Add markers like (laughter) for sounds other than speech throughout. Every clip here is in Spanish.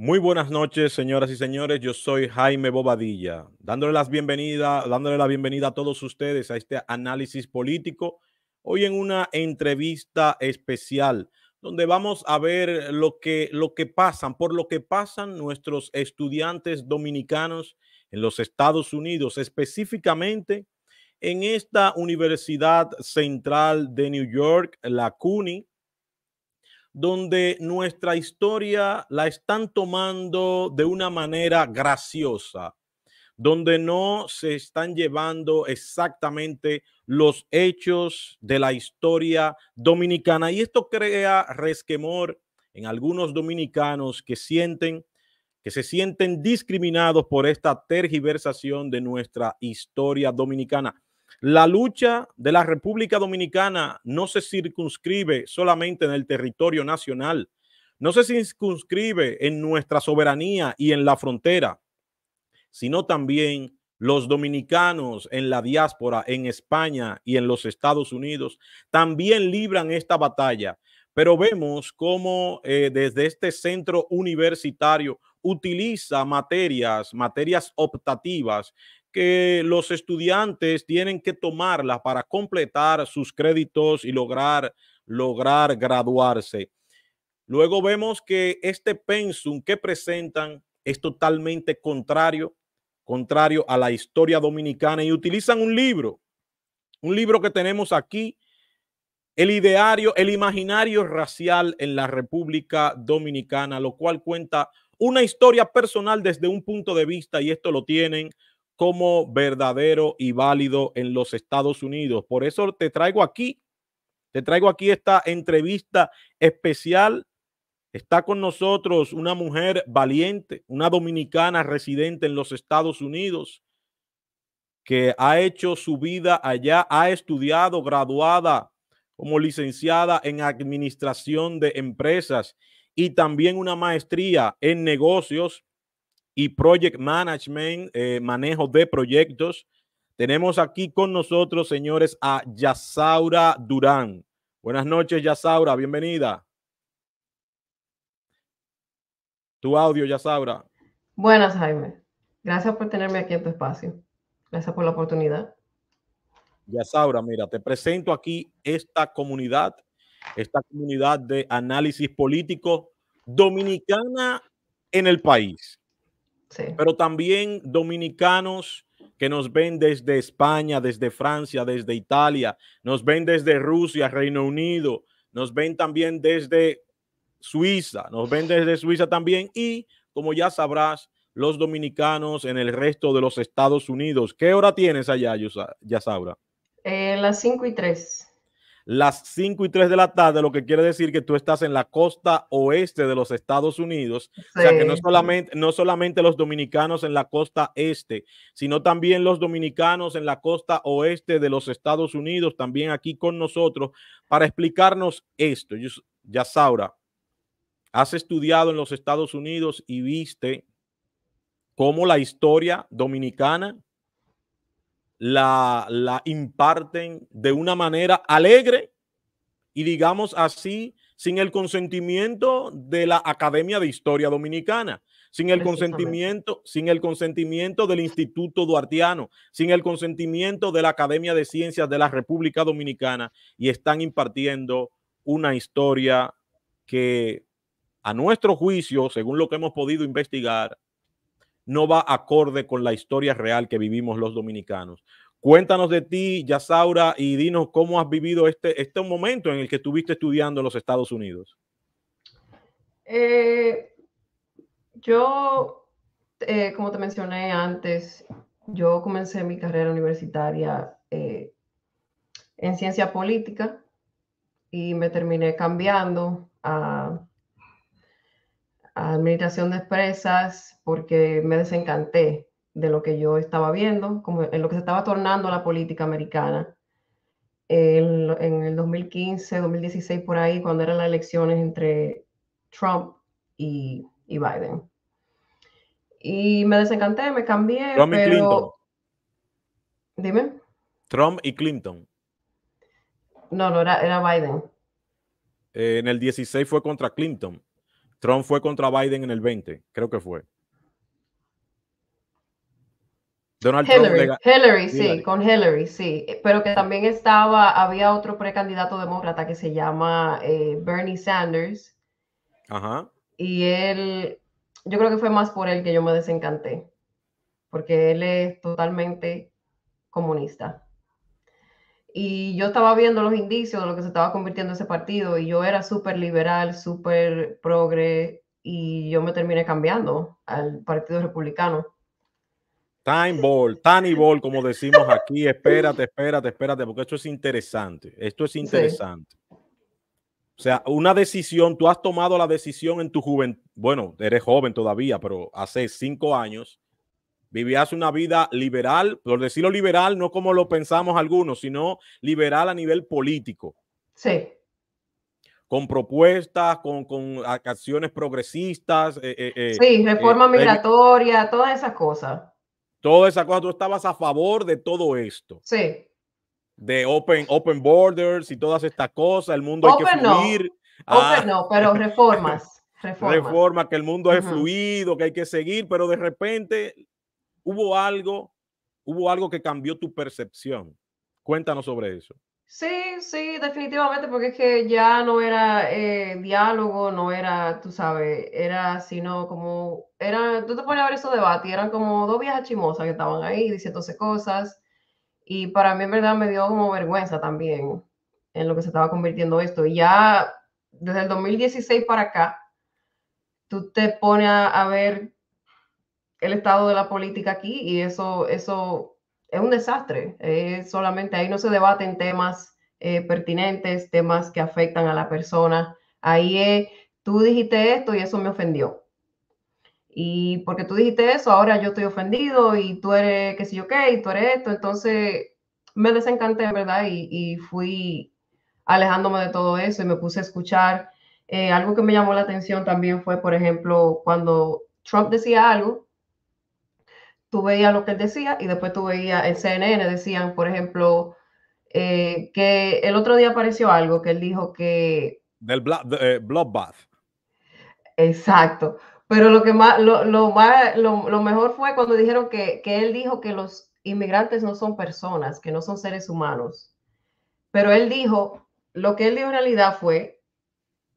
Muy buenas noches, señoras y señores. Yo soy Jaime Bobadilla, dándole las bienvenidas, dándole la bienvenida a todos ustedes a este análisis político. Hoy en una entrevista especial donde vamos a ver lo que lo que pasan, por lo que pasan nuestros estudiantes dominicanos en los Estados Unidos, específicamente en esta Universidad Central de New York, la CUNY, donde nuestra historia la están tomando de una manera graciosa, donde no se están llevando exactamente los hechos de la historia dominicana. Y esto crea resquemor en algunos dominicanos que sienten que se sienten discriminados por esta tergiversación de nuestra historia dominicana. La lucha de la República Dominicana no se circunscribe solamente en el territorio nacional, no se circunscribe en nuestra soberanía y en la frontera, sino también los dominicanos en la diáspora, en España y en los Estados Unidos, también libran esta batalla. Pero vemos cómo eh, desde este centro universitario utiliza materias, materias optativas los estudiantes tienen que tomarla para completar sus créditos y lograr, lograr graduarse. Luego vemos que este pensum que presentan es totalmente contrario, contrario a la historia dominicana y utilizan un libro, un libro que tenemos aquí, el ideario, el imaginario racial en la República Dominicana, lo cual cuenta una historia personal desde un punto de vista y esto lo tienen como verdadero y válido en los Estados Unidos. Por eso te traigo aquí, te traigo aquí esta entrevista especial. Está con nosotros una mujer valiente, una dominicana residente en los Estados Unidos, que ha hecho su vida allá, ha estudiado, graduada como licenciada en administración de empresas y también una maestría en negocios y Project Management, eh, manejo de proyectos. Tenemos aquí con nosotros, señores, a Yasaura Durán. Buenas noches, Yasaura, bienvenida. Tu audio, Yasaura. Buenas, Jaime. Gracias por tenerme aquí en tu espacio. Gracias por la oportunidad. Yasaura, mira, te presento aquí esta comunidad, esta comunidad de análisis político dominicana en el país. Pero también dominicanos que nos ven desde España, desde Francia, desde Italia, nos ven desde Rusia, Reino Unido, nos ven también desde Suiza, nos ven desde Suiza también y, como ya sabrás, los dominicanos en el resto de los Estados Unidos. ¿Qué hora tienes allá, ya sabrá? Eh, las 5 y 3 las 5 y 3 de la tarde, lo que quiere decir que tú estás en la costa oeste de los Estados Unidos. O sea que no solamente, no solamente los dominicanos en la costa este, sino también los dominicanos en la costa oeste de los Estados Unidos, también aquí con nosotros, para explicarnos esto. ya Yasaura, has estudiado en los Estados Unidos y viste cómo la historia dominicana la, la imparten de una manera alegre y digamos así, sin el consentimiento de la Academia de Historia Dominicana sin el consentimiento, sin el consentimiento del Instituto Duartiano, sin el consentimiento de la Academia de Ciencias de la República Dominicana y están impartiendo una historia que a nuestro juicio, según lo que hemos podido investigar, no va acorde con la historia real que vivimos los dominicanos. Cuéntanos de ti, Yasaura, y dinos cómo has vivido este, este momento en el que estuviste estudiando en los Estados Unidos. Eh, yo, eh, como te mencioné antes, yo comencé mi carrera universitaria eh, en ciencia política y me terminé cambiando a administración de empresas porque me desencanté de lo que yo estaba viendo, como en lo que se estaba tornando la política americana. En, el 2015, 2016, por ahí, cuando eran las elecciones entre Trump y, Biden. Y me desencanté, me cambié. Trump y Clinton. Dime. Trump y Clinton. No, no, era, Biden. Eh, en el 16 fue contra Clinton. Trump fue contra Biden en el 20, creo que fue. Donald Trump Hillary, sí, con Hillary, sí. Pero que también estaba, había otro precandidato demócrata que se llama eh, Bernie Sanders. Ajá. Y él, yo creo que fue más por él que yo me desencanté, porque él es totalmente comunista. Y yo estaba viendo los indicios de lo que se estaba convirtiendo ese partido y yo era súper liberal, súper progre y yo me terminé cambiando al Partido Republicano. Time ball, tiny ball, como decimos aquí. espérate, espérate, espérate, porque esto es interesante. Esto es interesante. O sea, una decisión, tú has tomado la decisión en tu juventud, bueno, eres joven todavía, pero hace cinco años, vivías una vida liberal, por decirlo liberal, no como lo pensamos algunos, sino liberal a nivel político. Sí. Con propuestas, con, con acciones progresistas. Eh, eh, eh, sí, reforma migratoria, todas esas cosas. Todas esas cosas, tú estabas a favor de todo esto. Sí. De open, open borders y todas estas cosas, el mundo hay que fluir. Open ah. no, pero (laughs) reformas. Reformas, que el mundo es fluido, que hay que seguir, pero de repente hubo algo, hubo algo que cambió tu percepción. Cuéntanos sobre eso. Sí, sí, definitivamente, porque es que ya no era eh, diálogo, no era, tú sabes, era sino como, era, tú te pones a ver esos debates, eran como dos viejas chimosas que estaban ahí diciéndose cosas, y para mí en verdad me dio como vergüenza también en lo que se estaba convirtiendo esto. Y ya desde el 2016 para acá, tú te pones a ver el estado de la política aquí y eso, eso es un desastre. solamente ahí no se debaten temas eh, pertinentes, temas que afectan a la persona. Ahí es, tú dijiste esto y eso me ofendió. Y porque tú dijiste eso, ahora yo estoy ofendido y tú eres qué sé yo qué, y tú eres esto. Entonces me desencanté, ¿verdad? Y, fui alejándome de todo eso y me puse a escuchar. Eh, algo que me llamó la atención también fue, por ejemplo, cuando Trump decía algo, tú veías lo que él decía y después tú veías el CNN, decían, por ejemplo, eh, que el otro día apareció algo que él dijo que... Del bla, eh, Exacto. Pero lo que más, lo, lo más, mejor fue cuando dijeron que, que él dijo que los inmigrantes no son personas, que no son seres humanos. Pero él dijo, lo que él dijo en realidad fue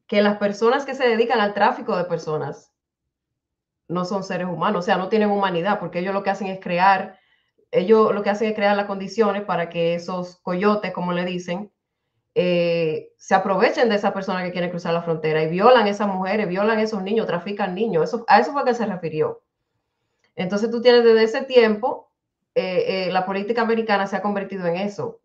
que las personas que se dedican al tráfico de personas no son seres humanos, o sea, no tienen humanidad, porque ellos lo que hacen es crear, ellos lo que hacen es crear las condiciones para que esos coyotes, como le dicen, eh, se aprovechen de esa persona que quiere cruzar la frontera y violan a esas mujeres, violan a esos niños, trafican niños. Eso, a eso fue a que se refirió. Entonces tú tienes desde ese tiempo, eh, eh, la política americana se ha convertido en eso.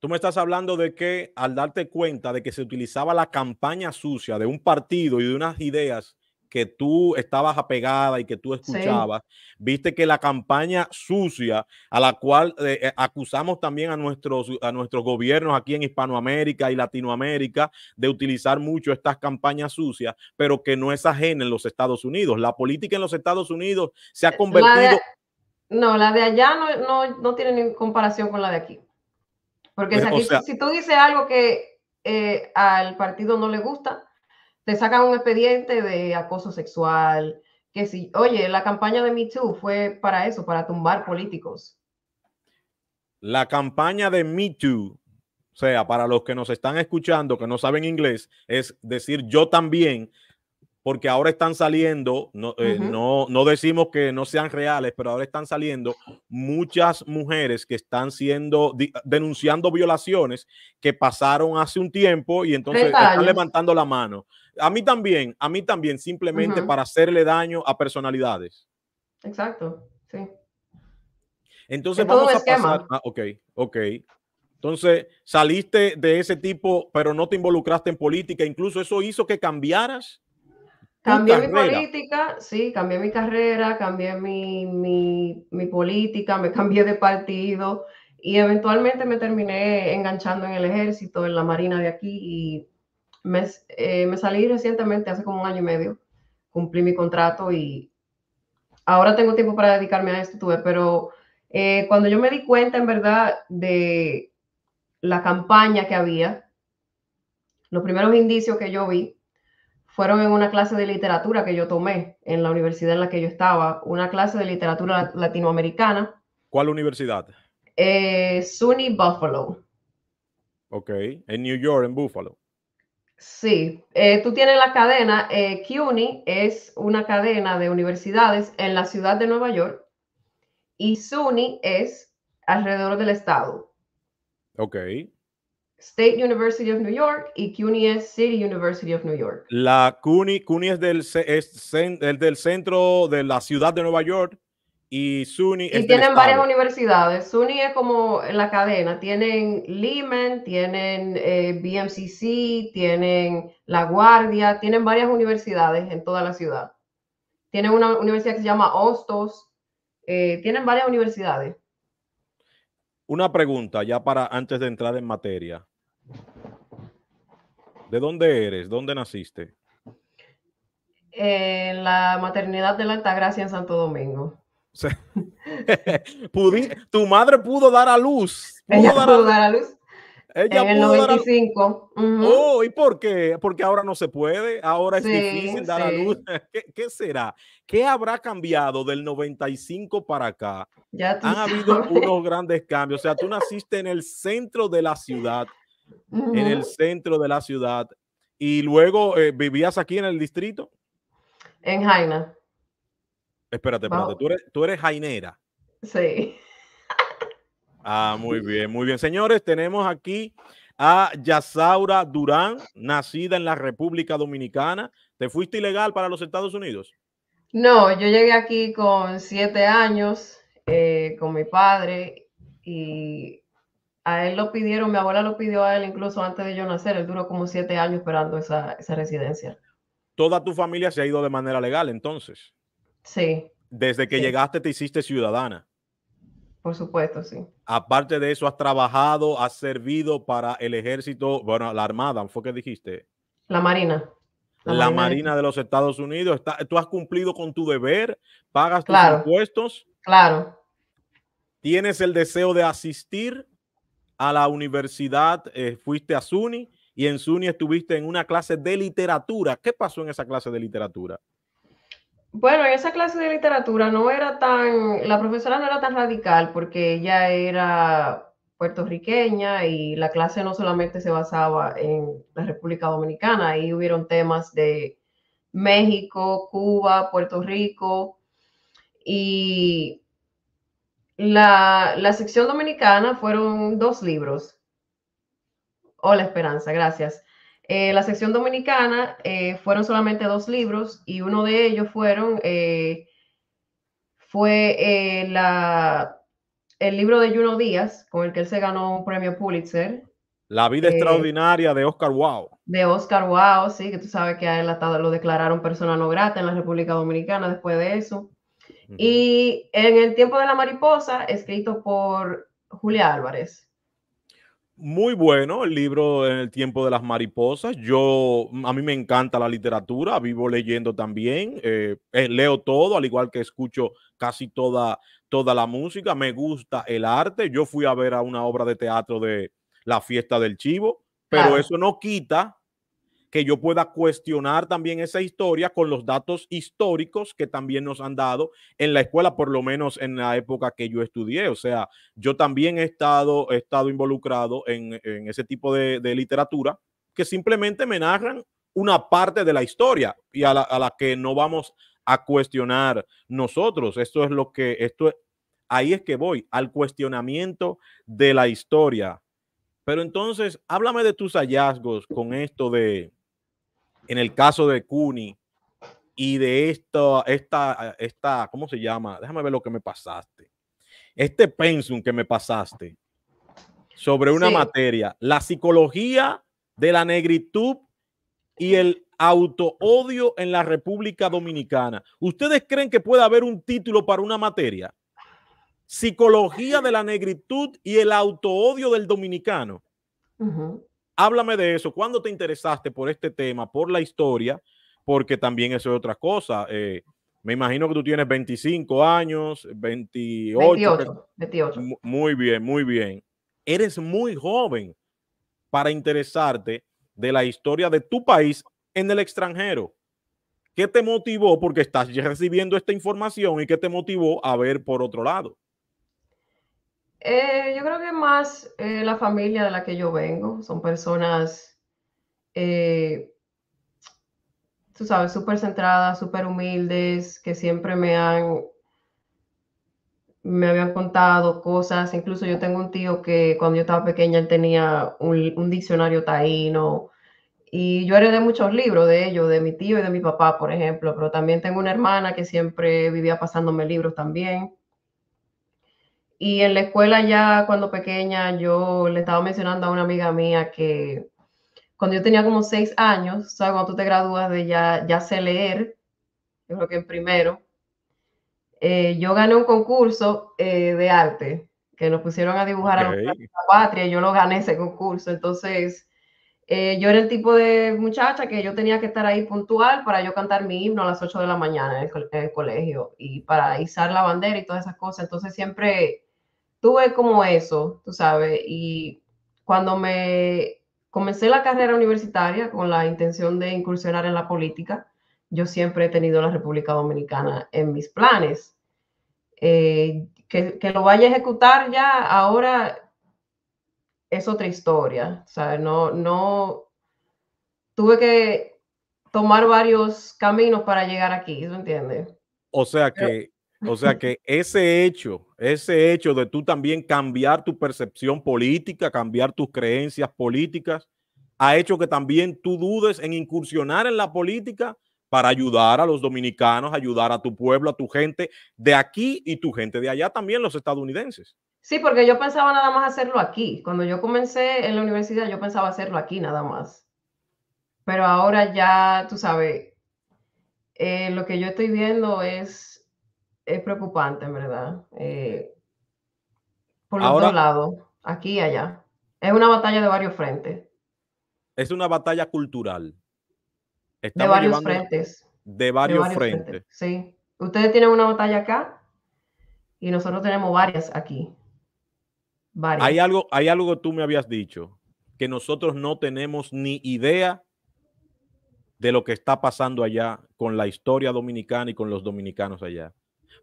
Tú me estás hablando de que al darte cuenta de que se utilizaba la campaña sucia de un partido y de unas ideas que tú estabas apegada y que tú escuchabas, viste que la campaña sucia a la cual eh, eh, acusamos también a nuestros, a nuestros gobiernos aquí en Hispanoamérica y Latinoamérica de utilizar mucho estas campañas sucias, pero que no es ajena en los Estados Unidos. La política en los Estados Unidos se ha eh, convertido... no, la de allá no, no, tiene ni comparación con la de aquí. Porque si, tú dices algo que al partido no le gusta, sacan un expediente de acoso sexual, que si, oye, la campaña de Me Too fue para eso, para tumbar políticos. La campaña de Me Too, o sea, para los que nos están escuchando, que no saben inglés, es decir yo también, porque ahora están saliendo, no, eh, no, no decimos que no sean reales, pero ahora están saliendo muchas mujeres que están siendo denunciando violaciones que pasaron hace un tiempo y entonces están levantando la mano. A mí también, a mí también, simplemente para hacerle daño a personalidades. Exacto, sí. Entonces vamos a pasar. Ah, ok, ok. Entonces saliste de ese tipo, pero no te involucraste en política. Incluso eso hizo que cambiaras. Cambié mi política, sí, cambié mi carrera, cambié mi, mi política, me cambié de partido y eventualmente me terminé enganchando en el ejército, en la marina de aquí y eh, me, salí recientemente, hace como un año y medio, cumplí mi contrato y ahora tengo tiempo para dedicarme a esto, tuve, pero eh, cuando yo me di cuenta en verdad de la campaña que había, los primeros indicios que yo vi fueron en una clase de literatura que yo tomé en la universidad en la que yo estaba, una clase de literatura latinoamericana. ¿Cuál universidad? Eh, SUNY Buffalo. Ok, en New York, en Buffalo. Sí, eh, tú tienes la cadena, eh, CUNY es una cadena de universidades en la ciudad de Nueva York y SUNY es alrededor del estado. Ok. State University of New York y CUNY es City University of New York. La CUNY, CUNY es del, es del centro de la ciudad de Nueva York y SUNY. Y tienen varias universidades. SUNY es como la cadena. Tienen Lehman, tienen eh, BMCC, tienen La Guardia, tienen varias universidades en toda la ciudad. Tienen una universidad que se llama Hostos. Eh, tienen varias universidades. Una pregunta ya para antes de entrar en materia. ¿De dónde eres? ¿Dónde naciste? En la maternidad de la Altagracia en Santo Domingo. (laughs) tu madre pudo dar a luz. Ella luz. en el 95. Oh, ¿y por qué? Porque ahora no se puede, ahora es difícil dar a luz. (laughs) ¿Qué, será? ¿Qué habrá cambiado del 95 para acá? Ya Han habido unos grandes cambios. O sea, tú naciste en el centro de la ciudad, en el centro de la ciudad, y luego eh, vivías aquí en el distrito. En Jaina. Espérate, espérate. Tú eres, tú jainera. Sí. Ah, muy (laughs) bien, muy bien. Señores, tenemos aquí a Yasaura Durán, nacida en la República Dominicana. ¿Te fuiste ilegal para los Estados Unidos? No, yo llegué aquí con siete años, eh, con mi padre, y a él lo pidieron, mi abuela lo pidió a él incluso antes de yo nacer, él duró como siete años esperando esa, esa residencia. ¿Toda tu familia se ha ido de manera legal entonces? Sí. Desde que llegaste te hiciste ciudadana. Por supuesto, sí. Aparte de eso, has trabajado, has servido para el ejército, bueno, la Armada, ¿fue que dijiste? La Marina. La, Marina, de... los Estados Unidos. Está, tú has cumplido con tu deber, pagas tus impuestos. Claro. Tienes el deseo de asistir a la universidad, eh, fuiste a SUNY y en SUNY estuviste en una clase de literatura. ¿Qué pasó en esa clase de literatura? Bueno, esa clase de literatura no era tan, la profesora no era tan radical porque ella era puertorriqueña y la clase no solamente se basaba en la República Dominicana, ahí hubieron temas de México, Cuba, Puerto Rico y la, la sección dominicana fueron dos libros. Hola Esperanza, gracias. Eh, la sección dominicana eh, fueron solamente dos libros y uno de ellos fueron, eh, fue la, el libro de Juno Díaz, con el que él se ganó un premio Pulitzer. La vida extraordinaria de Oscar Wow. De Oscar Wow, sí, que tú sabes que lo declararon persona no grata en la República Dominicana después de eso. Y en El tiempo de la mariposa, escrito por Julia Álvarez muy bueno el libro En el tiempo de las mariposas. Yo, mm, a mí me encanta la literatura, vivo leyendo también, eh, eh, leo todo, al igual que escucho casi toda, toda la música, me gusta el arte. Yo fui a ver a una obra de teatro de La fiesta del chivo, pero eso no quita que yo pueda cuestionar también esa historia con los datos históricos que también nos han dado en la escuela, por lo menos en la época que yo estudié. O sea, yo también he estado, estado involucrado en, ese tipo de, literatura que simplemente me narran una parte de la historia y a la, que no vamos a cuestionar nosotros. Esto es lo que, esto ahí es que voy, al cuestionamiento de la historia. Pero entonces, háblame de tus hallazgos con esto de, en el caso de Cuni y de esto esta, esta, ¿cómo se llama? Déjame ver lo que me pasaste. Este pensum que me pasaste sobre una materia, la psicología de la negritud y el autoodio en la República Dominicana. ¿Ustedes creen que puede haber un título para una materia? Psicología de la negritud y el autoodio del dominicano. Ajá. Háblame de eso. ¿Cuándo te interesaste por este tema, por la historia? Porque también eso es otra cosa. Eh, me imagino que tú tienes 25 años, 28. 28, Muy bien, muy bien. Eres muy joven para interesarte de la historia de tu país en el extranjero. ¿Qué te motivó? Porque estás recibiendo esta información y qué te motivó a ver por otro lado. Eh, yo creo que más eh, la familia de la que yo vengo son personas, eh, tú sabes, súper centradas, súper humildes, que siempre me han, me habían contado cosas. Incluso yo tengo un tío que cuando yo estaba pequeña él tenía un, un diccionario taíno. Y yo heredé muchos libros de ellos, de mi tío y de mi papá, por ejemplo, pero también tengo una hermana que siempre vivía pasándome libros también. Y en la escuela ya cuando pequeña yo le estaba mencionando a una amiga mía que cuando yo tenía como seis años, ¿sabes? Cuando tú te gradúas de ya, ya sé leer, es lo que en primero, eh, yo gané un concurso eh, de arte que nos pusieron a dibujar a la patria, y yo lo gané ese concurso, entonces eh, yo era el tipo de muchacha que yo tenía que estar ahí puntual para yo cantar mi himno a las 8 de la mañana en el, en el colegio y para izar la bandera y todas esas cosas, entonces siempre tuve como eso, tú sabes, y cuando me comencé la carrera universitaria con la intención de incursionar en la política, yo siempre he tenido la República Dominicana en mis planes. Eh, que, lo vaya a ejecutar ya ahora es otra historia, ¿sabes? No, no, tuve que tomar varios caminos para llegar aquí, ¿lo entiende? O sea que o sea que ese hecho, ese hecho de tú también cambiar tu percepción política, cambiar tus creencias políticas, ha hecho que también tú dudes en incursionar en la política para ayudar a los dominicanos, ayudar a tu pueblo, a tu gente de aquí y tu gente de allá también, los estadounidenses. Sí, porque yo pensaba nada más hacerlo aquí. Cuando yo comencé en la universidad, yo pensaba hacerlo aquí nada más. Pero ahora ya, tú sabes, eh, lo que yo estoy viendo es es preocupante, en verdad. Eh, por otro lado aquí y allá. Es una batalla de varios frentes. Es una batalla cultural. de varios frentes. De varios, frentes. Sí. Ustedes tienen una batalla acá y nosotros tenemos varias aquí. Hay algo, hay algo que tú me habías dicho, que nosotros no tenemos ni idea de lo que está pasando allá con la historia dominicana y con los dominicanos allá.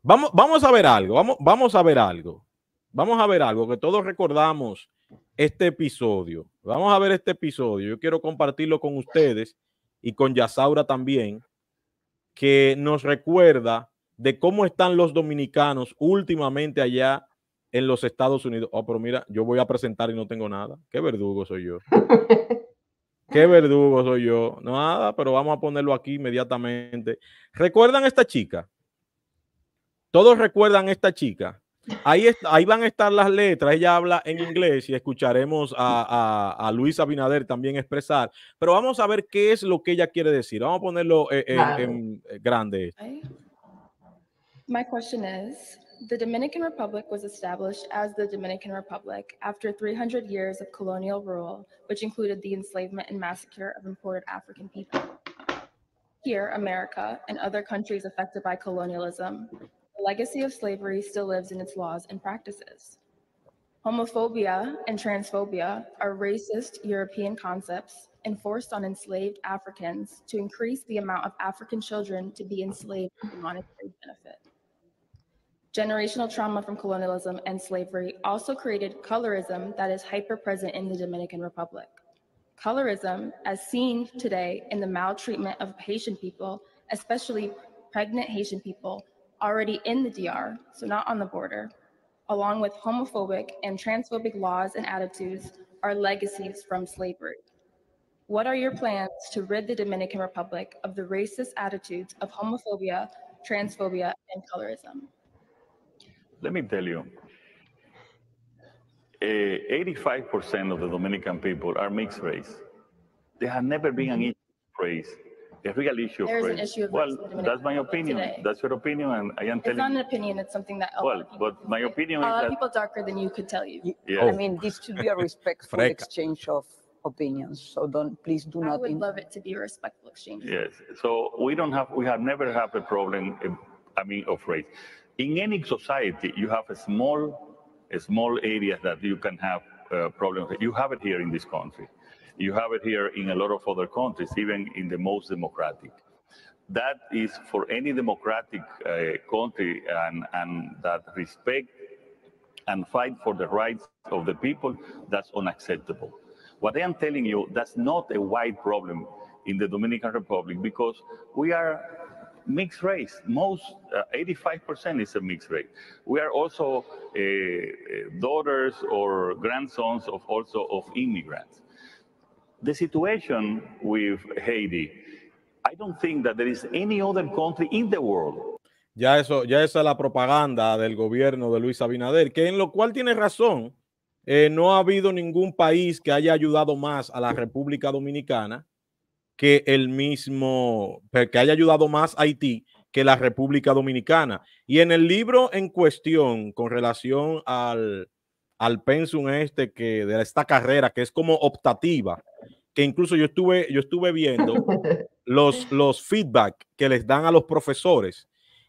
Vamos, a ver algo, vamos, vamos a ver algo. Vamos a ver algo que todos recordamos este episodio. Vamos a ver este episodio. Yo quiero compartirlo con ustedes y con Yasaura también, que nos recuerda de cómo están los dominicanos últimamente allá en los Estados Unidos. Oh, pero mira, yo voy a presentar y no tengo nada. Qué verdugo soy yo. (laughs) Qué verdugo soy yo. Nada, pero vamos a ponerlo aquí inmediatamente. ¿Recuerdan esta chica? Todos recuerdan esta chica. Ahí, van a estar las letras. Ella habla en inglés y escucharemos a, Luisa Binader Luis Abinader también expresar. Pero vamos a ver qué es lo que ella quiere decir. Vamos a ponerlo eh, en, grande. My question is, the Dominican Republic was established as the Dominican Republic after 300 years of colonial rule, which included the enslavement and massacre of imported African people. Here, America and other countries affected by colonialism The legacy of slavery still lives in its laws and practices. Homophobia and transphobia are racist European concepts enforced on enslaved Africans to increase the amount of African children to be enslaved for monetary benefit. Generational trauma from colonialism and slavery also created colorism that is hyper present in the Dominican Republic. Colorism, as seen today in the maltreatment of Haitian people, especially pregnant Haitian people, already in the DR, so not on the border, along with homophobic and transphobic laws and attitudes, are legacies from slavery. What are your plans to rid the Dominican Republic of the racist attitudes of homophobia, transphobia, and colorism? Let me tell you, 85% eh, of the Dominican people are mixed race. There has never been an mm-hmm. equal race a real issue. There's right? an issue of Well, that's my opinion. today. That's your opinion, and I am It's not an opinion, it's something that a lot Well, of but my opinion A lot of that people darker than you could tell you. Y- I I mean, this should be a respectful exchange of opinions, so don't, please do I not. would love it to be a respectful exchange. Yes, so we don't have, we have never had a problem, eh, I mean, of race. In any society, you have a small, a small areas that you can have uh, problems. You have it here in this country. You have it here in a lot of other countries, even in the most democratic. That is for any democratic uh, country and, and that respect and fight for the rights of the people, that's unacceptable. What I am telling you, that's not a wide problem in the Dominican Republic because we are mixed race. Most uh, 85% is a mixed race. We are also uh, uh daughters or grandsons of also of immigrants. The situation with Haiti, I don't think that there is any other country in the world. Ya eso, ya esa es la propaganda del gobierno de Luis Abinader, que en lo cual tiene razón. Eh, no ha habido ningún país que haya ayudado más a la República Dominicana que el mismo, que haya ayudado más a Haití que la República Dominicana. Y en el libro en cuestión, con relación al, al pensum este que de esta carrera, que es como optativa, que incluso yo estuve, yo estuve viendo (laughs) los, los feedback que les dan a los profesores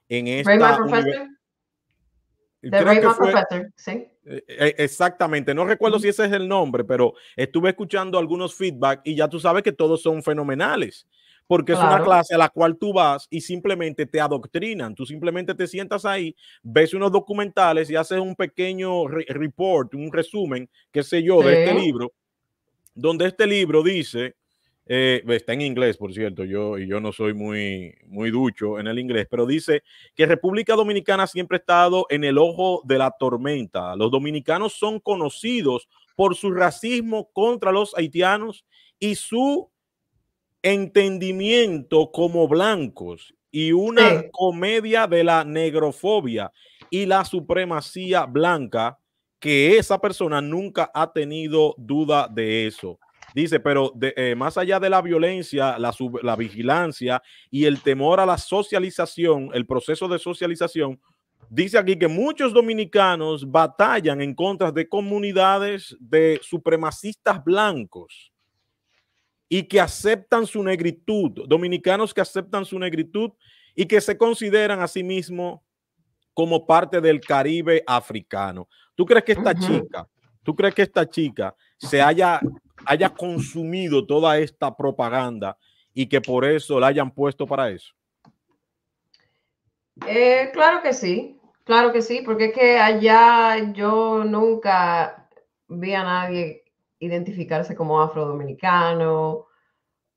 en esta eh, Creo que ¿sí? Eh, eh, exactamente, no recuerdo si ese es el nombre, pero estuve escuchando algunos feedback y ya tú sabes que todos son fenomenales, porque es una clase a la cual tú vas y simplemente te adoctrinan, tú simplemente te sientas ahí, ves unos documentales y haces un pequeño report, un resumen, qué sé yo, de este libro donde este libro dice, eh, está en inglés, por cierto, yo, y yo no soy muy, muy ducho en el inglés, pero dice que República Dominicana siempre ha estado en el ojo de la tormenta. Los dominicanos son conocidos por su racismo contra los haitianos y su entendimiento como blancos y una comedia de la negrofobia y la supremacía blanca que esa persona nunca ha tenido duda de eso. Dice, pero eh, más allá de la violencia, la, la vigilancia y el temor a la socialización, el proceso de socialización, dice aquí que muchos dominicanos batallan en contra de comunidades de supremacistas blancos y que aceptan su negritud, dominicanos que aceptan su negritud y que se consideran a sí mismos como parte del Caribe africano. ¿Tú crees que esta chica, tú crees que esta chica se haya, haya consumido toda esta propaganda y que por eso la hayan puesto para eso? Eh, claro que sí, claro que sí, porque es que allá yo nunca vi a nadie identificarse como afrodominicano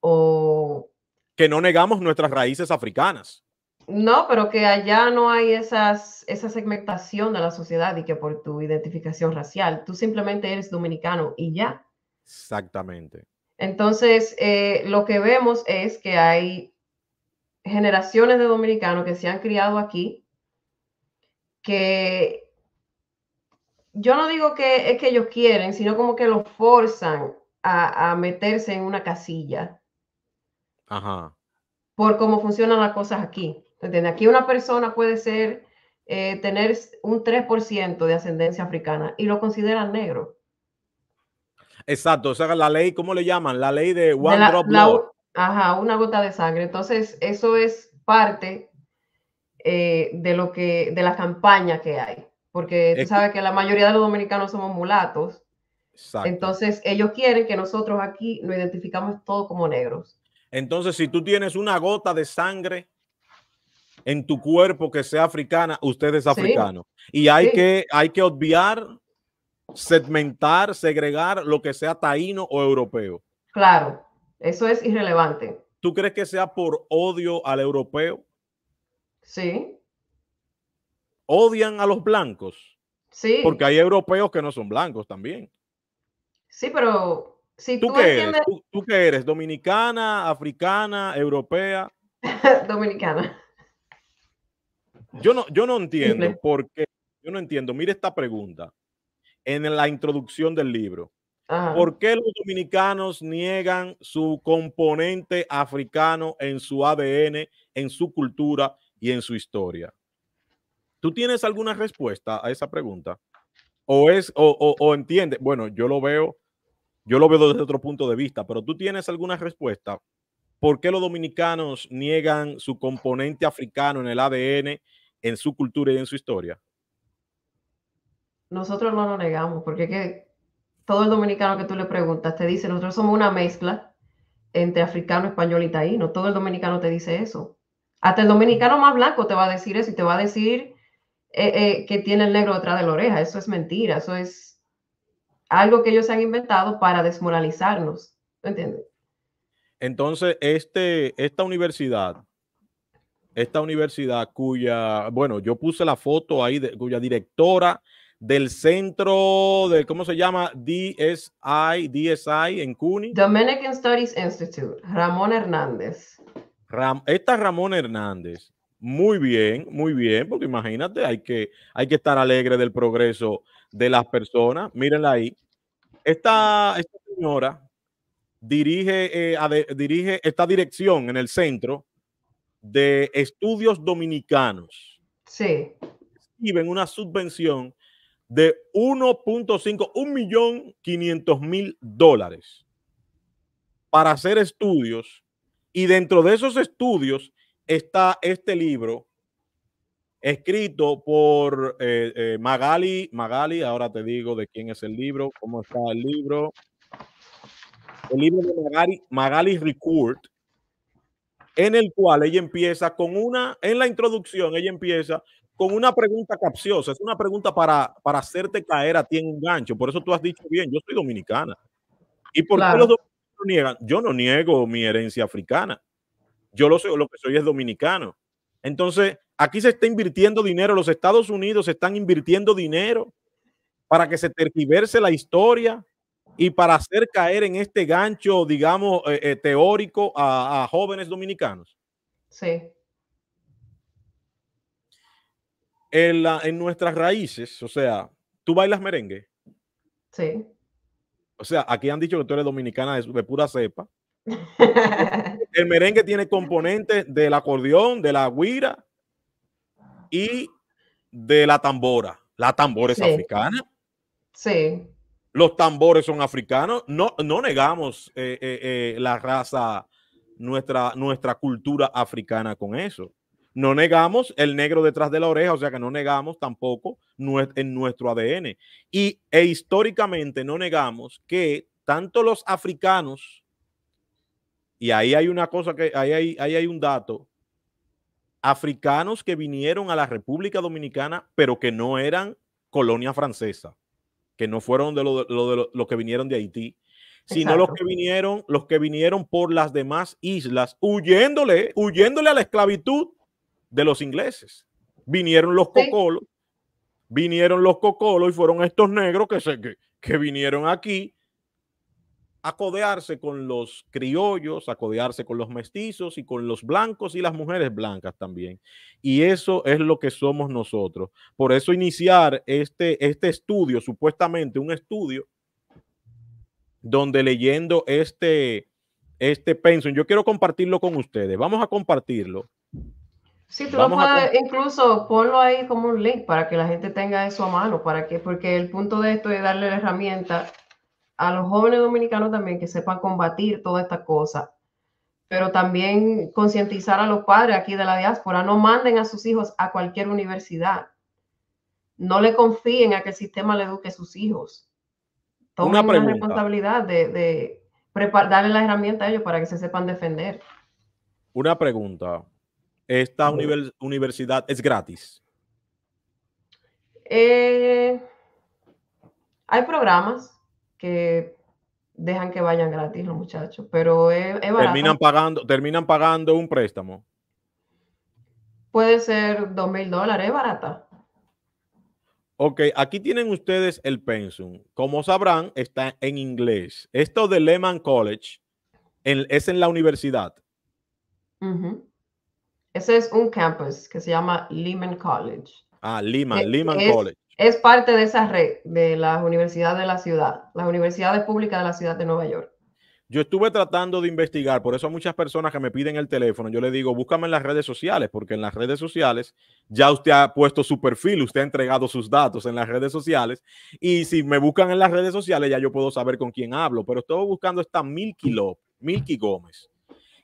o... Que no negamos nuestras raíces africanas. No, pero que allá no hay esas, esa segmentación de la sociedad y que por tu identificación racial, tú simplemente eres dominicano y ya. Exactamente. Entonces, eh, lo que vemos es que hay generaciones de dominicanos que se han criado aquí, que yo no digo que es que ellos quieren, sino como que los forzan a, meterse en una casilla. Ajá. Por cómo funcionan las cosas aquí. ¿Entiendes? Aquí una persona puede ser, eh, tener un 3% de ascendencia africana y lo consideran negro. Exacto, o sea, la ley, ¿cómo le llaman? La ley de One Drop Law. Ajá, una gota de sangre. Entonces, eso es parte eh, de lo que, de la campaña que hay. Porque tú sabes que la mayoría de los dominicanos somos mulatos. Entonces, ellos quieren que nosotros aquí lo identificamos todos como negros. Entonces, si tú tienes una gota de sangre en tu cuerpo que sea africana, usted es africano. Y hay, que, hay que obviar, segmentar, segregar lo que sea taíno o europeo. Claro, eso es irrelevante. ¿Tú crees que sea por odio al europeo? Sí. ¿Odian a los blancos? Sí. Porque hay europeos que no son blancos también. Sí, pero si tú, tú qué eres, dominicana, africana, europea. (laughs) dominicana. Yo no, entiendo por qué, yo no entiendo, mire esta pregunta en la introducción del libro. ¿Por qué los dominicanos niegan su componente africano en su ADN, en su cultura y en su historia? ¿Tú tienes alguna respuesta a esa pregunta? ¿O es, o, entiende? Bueno, yo lo veo, yo lo veo desde otro punto de vista, pero tú tienes alguna respuesta. ¿Por qué los dominicanos niegan su componente africano en el ADN, en su cultura y en su historia? Nosotros no lo negamos, porque que todo el dominicano que tú le preguntas te dice, nosotros somos una mezcla entre africano, español y taíno. Todo el dominicano te dice eso. Hasta el dominicano más blanco te va a decir eso y te va a decir eh, eh, que tiene el negro detrás de la oreja. Eso es mentira, eso es algo que ellos han inventado para desmoralizarnos. entiendes? Entonces, este, esta universidad esta universidad cuya, bueno, yo puse la foto ahí, de, cuya directora del centro de, ¿cómo se llama? DSI, DSI en CUNY. Dominican Studies Institute, Ramón Hernández. Ram, esta Ramón Hernández. Muy bien, muy bien, porque imagínate, hay que, hay que estar alegre del progreso de las personas. Mírenla ahí. Esta, esta señora dirige, eh, dirige esta dirección en el centro de estudios dominicanos sí. ven una subvención de 1.5, 1.500.000 dólares para hacer estudios y dentro de esos estudios está este libro escrito por eh, eh, Magali, Magali, ahora te digo de quién es el libro, cómo está el libro. El libro de Magali, Magali Ricourt, en el cual ella empieza con una, en la introducción, ella empieza con una pregunta capciosa, es una pregunta para, para hacerte caer a ti en un gancho. Por eso tú has dicho bien, yo soy dominicana. ¿Y por qué los dominicanos niegan? Yo no niego mi herencia africana. Yo lo, sé lo que soy es dominicano. Entonces, aquí se está invirtiendo dinero, los Estados Unidos están invirtiendo dinero para que se tergiverse la historia, y para hacer caer en este gancho, digamos, eh, eh, teórico a, jóvenes dominicanos? Sí. En, nuestras raíces, o sea, ¿tú bailas merengue? Sí. O sea, aquí han dicho que tú eres dominicana de, pura cepa. (laughs) El merengue tiene componentes del acordeón, de la guira y de la tambora. La tambora es africana. Sí los tambores son africanos, no, negamos eh, eh, eh, la raza, nuestra, nuestra cultura africana con eso. No negamos el negro detrás de la oreja, o sea que no negamos tampoco en nuestro ADN. Y e históricamente no negamos que tanto los africanos, y ahí hay una cosa que, ahí hay, ahí hay un dato, africanos que vinieron a la República Dominicana, pero que no eran colonia francesa que no fueron de los lo, que vinieron de Haití, sino los que vinieron, los que vinieron por las demás islas, huyéndole, huyéndole a la esclavitud de los ingleses. Vinieron los cocolos, vinieron los cocolos y fueron estos negros que, se, que, que vinieron aquí acodearse con los criollos, acodearse con los mestizos y con los blancos y las mujeres blancas también. Y eso es lo que somos nosotros. Por eso iniciar este, este estudio, supuestamente un estudio, donde leyendo este, este yo quiero compartirlo con ustedes. Vamos a compartirlo. Sí, tú Vamos lo puedes, incluso ponlo ahí como un link para que la gente tenga eso a mano, para que, porque el punto de esto es darle la herramienta a los jóvenes dominicanos también que sepan combatir toda esta cosa, pero también concientizar a los padres aquí de la diáspora, no manden a sus hijos a cualquier universidad, no le confíen a que el sistema le eduque a sus hijos. Tomen una, responsabilidad de, de darle la herramienta a ellos para que se sepan defender. Una pregunta. ¿Esta universidad es gratis? Eh, hay programas que dejan que vayan gratis los muchachos, pero es, Terminan pagando, terminan pagando un préstamo. Puede ser dos mil dólares, es barata. Ok, aquí tienen ustedes el pensum. Como sabrán, está en inglés. Esto de Lehman College es en la universidad. Ese es un campus que se llama Lehman College. Ah, Lehman, e Lehman College es parte de esa red de las universidades de la ciudad, las universidades públicas de la ciudad de Nueva York. Yo estuve tratando de investigar, por eso a muchas personas que me piden el teléfono, yo le digo, búscame en las redes sociales, porque en las redes sociales ya usted ha puesto su perfil, usted ha entregado sus datos en las redes sociales, y si me buscan en las redes sociales ya yo puedo saber con quién hablo, pero estoy buscando esta Milky Love, Milky Gómez.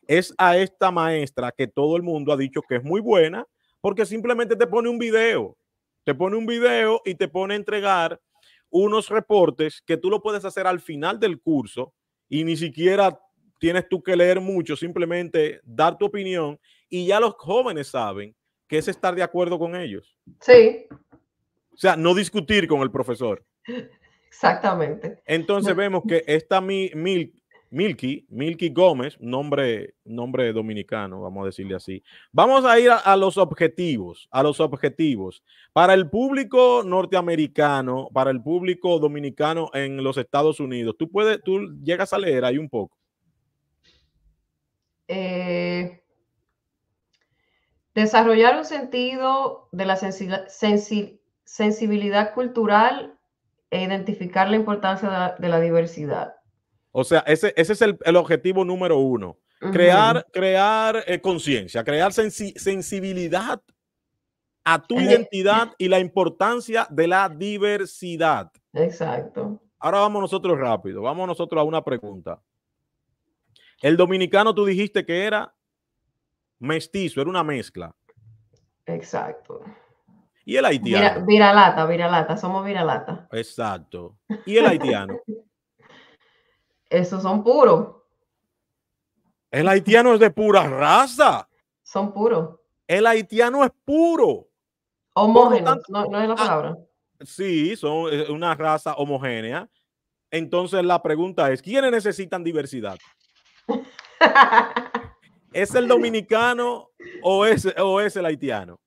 Es a esta maestra que todo el mundo ha dicho que es muy buena, porque simplemente te pone un video te pone un video y te pone a entregar unos reportes que tú lo puedes hacer al final del curso y ni siquiera tienes tú que leer mucho, simplemente dar tu opinión y ya los jóvenes saben que es estar de acuerdo con ellos. Sí. O sea, no discutir con el profesor. Exactamente. Entonces vemos que esta Mil Milky, Milky Gómez, nombre, nombre dominicano, vamos a decirle así. Vamos a ir a, los objetivos, a los objetivos. Para el público norteamericano, para el público dominicano en los Estados Unidos, tú puedes, tú llegas a leer ahí un poco. Eh, desarrollar un sentido de la sensibilidad cultural e identificar la importancia de la diversidad o sea, ese, es el, objetivo número uno. Crear, crear eh, conciencia, crear sensibilidad a tu eh, identidad eh. y la importancia de la diversidad. Exacto. Ahora vamos nosotros rápido, vamos nosotros a una pregunta. El dominicano tú dijiste que era mestizo, era una mezcla. Exacto. ¿Y el haitiano? viralata, viralata, somos viralata. Exacto. ¿Y el haitiano? (laughs) Esos son puros. El haitiano es de pura raza. Son puros. El haitiano es puro. Homogéneo, no, es la ah, palabra. sí, son eh, una raza homogénea. Entonces la pregunta es, ¿quiénes necesitan diversidad? (laughs) ¿Es el dominicano o es, o es el haitiano?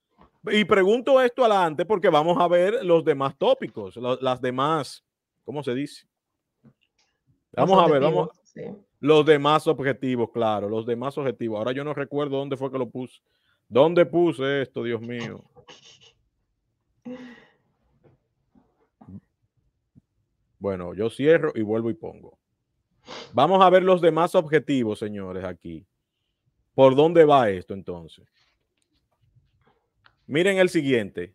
Y pregunto esto adelante porque vamos a ver los demás tópicos, las demás, ¿cómo se dice? Vamos a ver, vamos. Los demás objetivos, claro, los demás objetivos. Ahora yo no recuerdo dónde fue que lo puse. ¿Dónde puse esto, Dios mío? Bueno, yo cierro y vuelvo y pongo. Vamos a ver los demás objetivos, señores, aquí. ¿Por dónde va esto entonces? Miren el siguiente.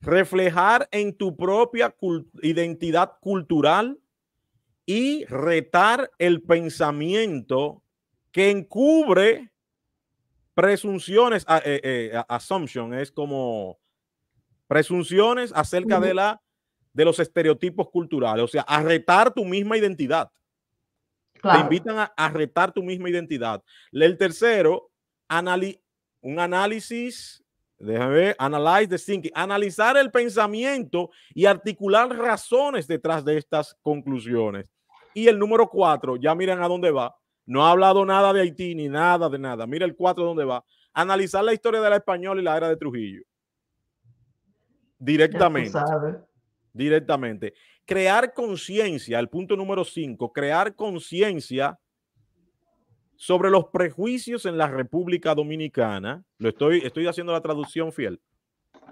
Reflejar en tu propia identidad cultural y retar el pensamiento que encubre presunciones, ah, eh, eh, assumption es como presunciones acerca de, la, de los estereotipos culturales, o sea, a retar tu misma identidad. Te invitan a, retar tu misma identidad. El tercero, un análisis, déjame ver, analyze thinking, analizar el pensamiento y articular razones detrás de estas conclusiones. Y el número cuatro, ya miren a dónde va. No ha hablado nada de Haití ni nada de nada. Mira el cuatro dónde va. Analizar la historia de la española y la era de Trujillo. Directamente. Directamente. Crear conciencia, el punto número cinco, crear conciencia sobre los prejuicios en la República Dominicana. Lo estoy, estoy haciendo la traducción fiel.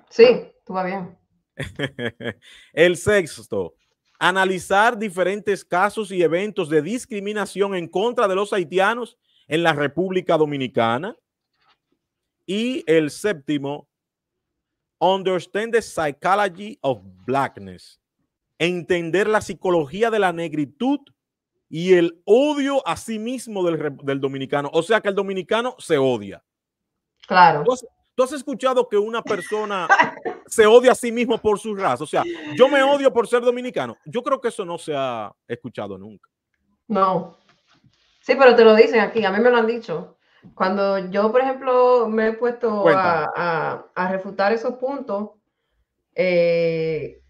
Sí, tú vas bien. (laughs) el sexto, analizar diferentes casos y eventos de discriminación en contra de los haitianos en la República Dominicana. Y el séptimo, Understand the Psychology of Blackness, entender la psicología de la negritud y el odio a sí mismo del, dominicano. O sea que el dominicano se odia. Claro. ¿Tú has escuchado que una persona (laughs) se odia a sí mismo por su raza. O sea, yo me odio por ser dominicano. Yo creo que eso no se ha escuchado nunca. No. Sí, pero te lo dicen aquí, a mí me lo han dicho. Cuando yo, por ejemplo, me he puesto a, refutar esos puntos, eh,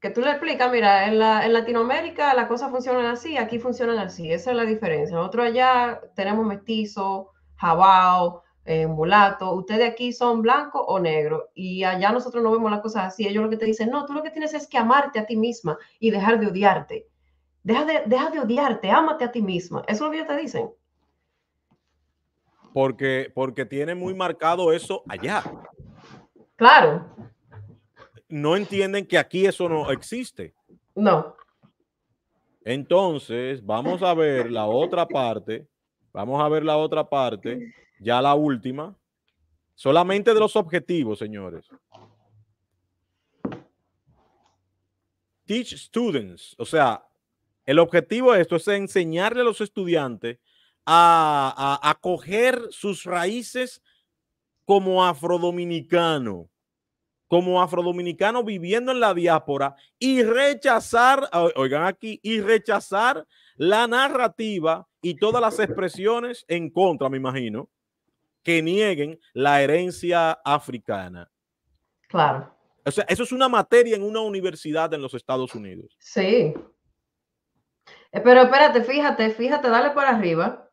que tú le explicas, mira, en, Latinoamérica las cosas funcionan así, aquí funcionan así, esa es la diferencia. otro allá tenemos mestizo, jabao, mulato, ustedes aquí son blanco o negro y allá nosotros no vemos las cosas así. Ellos lo que te dicen, no, tú lo que tienes es que amarte a ti misma y dejar de odiarte. Deja de, odiarte, ámate a ti misma. Eso es lo que ellos te dicen. Porque, porque tiene muy marcado eso allá. Claro. No entienden que aquí eso no existe. No. Entonces, vamos a ver la otra parte. Vamos a ver la otra parte ya la última, solamente de los objetivos, señores. Teach students, o sea, el objetivo de esto es enseñarle a los estudiantes a, a, coger sus raíces como afrodominicano, como afrodominicano viviendo en la diáspora y rechazar, oigan aquí, y rechazar la narrativa y todas las expresiones en contra, me imagino, que nieguen la herencia africana. Claro. eso es una materia en una universidad en los Estados Unidos. Sí. Eh, pero espérate, fíjate, fíjate, dale para arriba.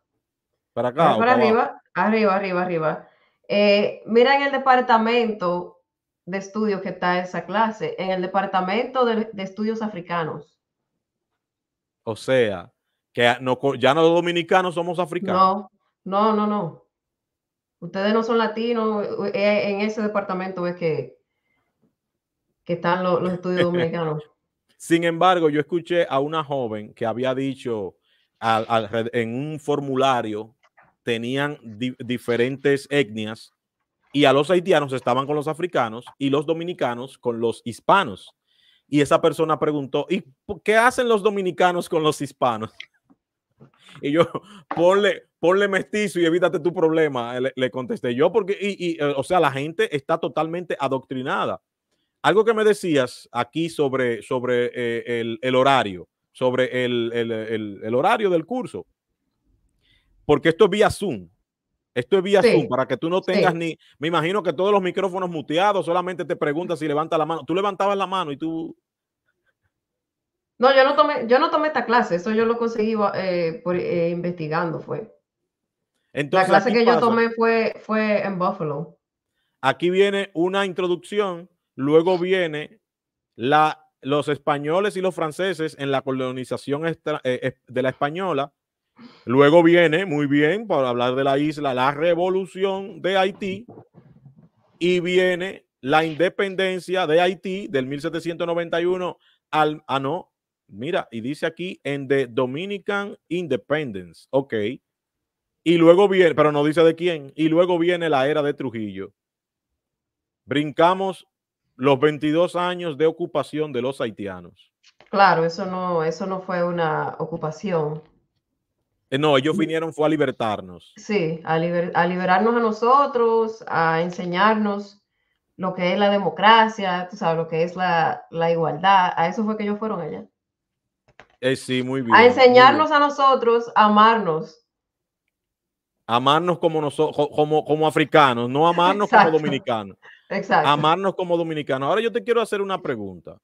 Para acá. para, arriba, arriba, arriba, arriba. Eh, mira en el departamento de estudios que está esa clase, en el departamento de, estudios africanos. O sea, que ya no los dominicanos somos africanos. No, no, no, no ustedes no son latinos, eh, eh, en ese departamento es que, que están los, estudios dominicanos. (laughs) Sin embargo, yo escuché a una joven que había dicho en un formulario tenían diferentes etnias y a los haitianos estaban con los africanos y los dominicanos con los hispanos. Y esa persona preguntó, ¿y qué hacen los dominicanos con los hispanos? Y yo, ponle, mestizo y evítate tu problema, le, contesté yo, porque, y, eh, o sea, la gente está totalmente adoctrinada. Algo que me decías aquí sobre, sobre eh, el, el, horario, sobre el, el, el, horario del curso, porque esto es vía Zoom. Esto es vía Zoom, para que tú no tengas ni, me imagino que todos los micrófonos muteados, solamente te preguntas si levanta la mano. Tú levantabas la mano y tú no, yo no tomé, yo no tomé esta clase, eso yo lo conseguí eh, eh, investigando, fue. la clase que yo tomé fue, fue en Buffalo. Aquí viene una introducción, luego viene la, los españoles y los franceses en la colonización eh, de la española. Luego viene, muy bien, para hablar de la isla, la revolución de Haití. Y viene la independencia de Haití del 1791 al, ah, no, Mira, y dice aquí en The Dominican Independence. Ok. Y luego viene, pero no dice de quién. Y luego viene la era de Trujillo. Brincamos los 22 años de ocupación de los haitianos. Claro, eso no, eso no fue una ocupación. Eh, no, ellos mm. vinieron fue a libertarnos. Sí, a, a liberarnos a nosotros, a enseñarnos lo que es la democracia, lo que es la, la igualdad. A eso fue que ellos fueron allá. Eh, sí, muy bien. A enseñarnos a nosotros a amarnos. Amarnos como, nosotros, como, como africanos, no amarnos como dominicanos. Exacto. Amarnos como dominicanos. Ahora yo te quiero hacer una pregunta.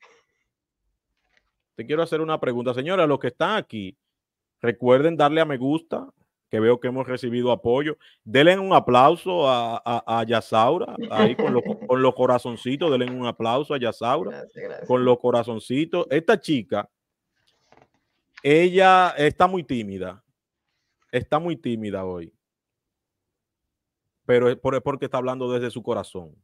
Te quiero hacer una pregunta. Señora, los que están aquí, recuerden darle a me gusta, que veo que hemos recibido apoyo. Denle un aplauso a, Yasaura, ahí con, los con los corazoncitos, denle un aplauso a Yasaura, con los corazoncitos. Esta chica ella está muy tímida. Está muy tímida hoy. Pero es porque está hablando desde su corazón.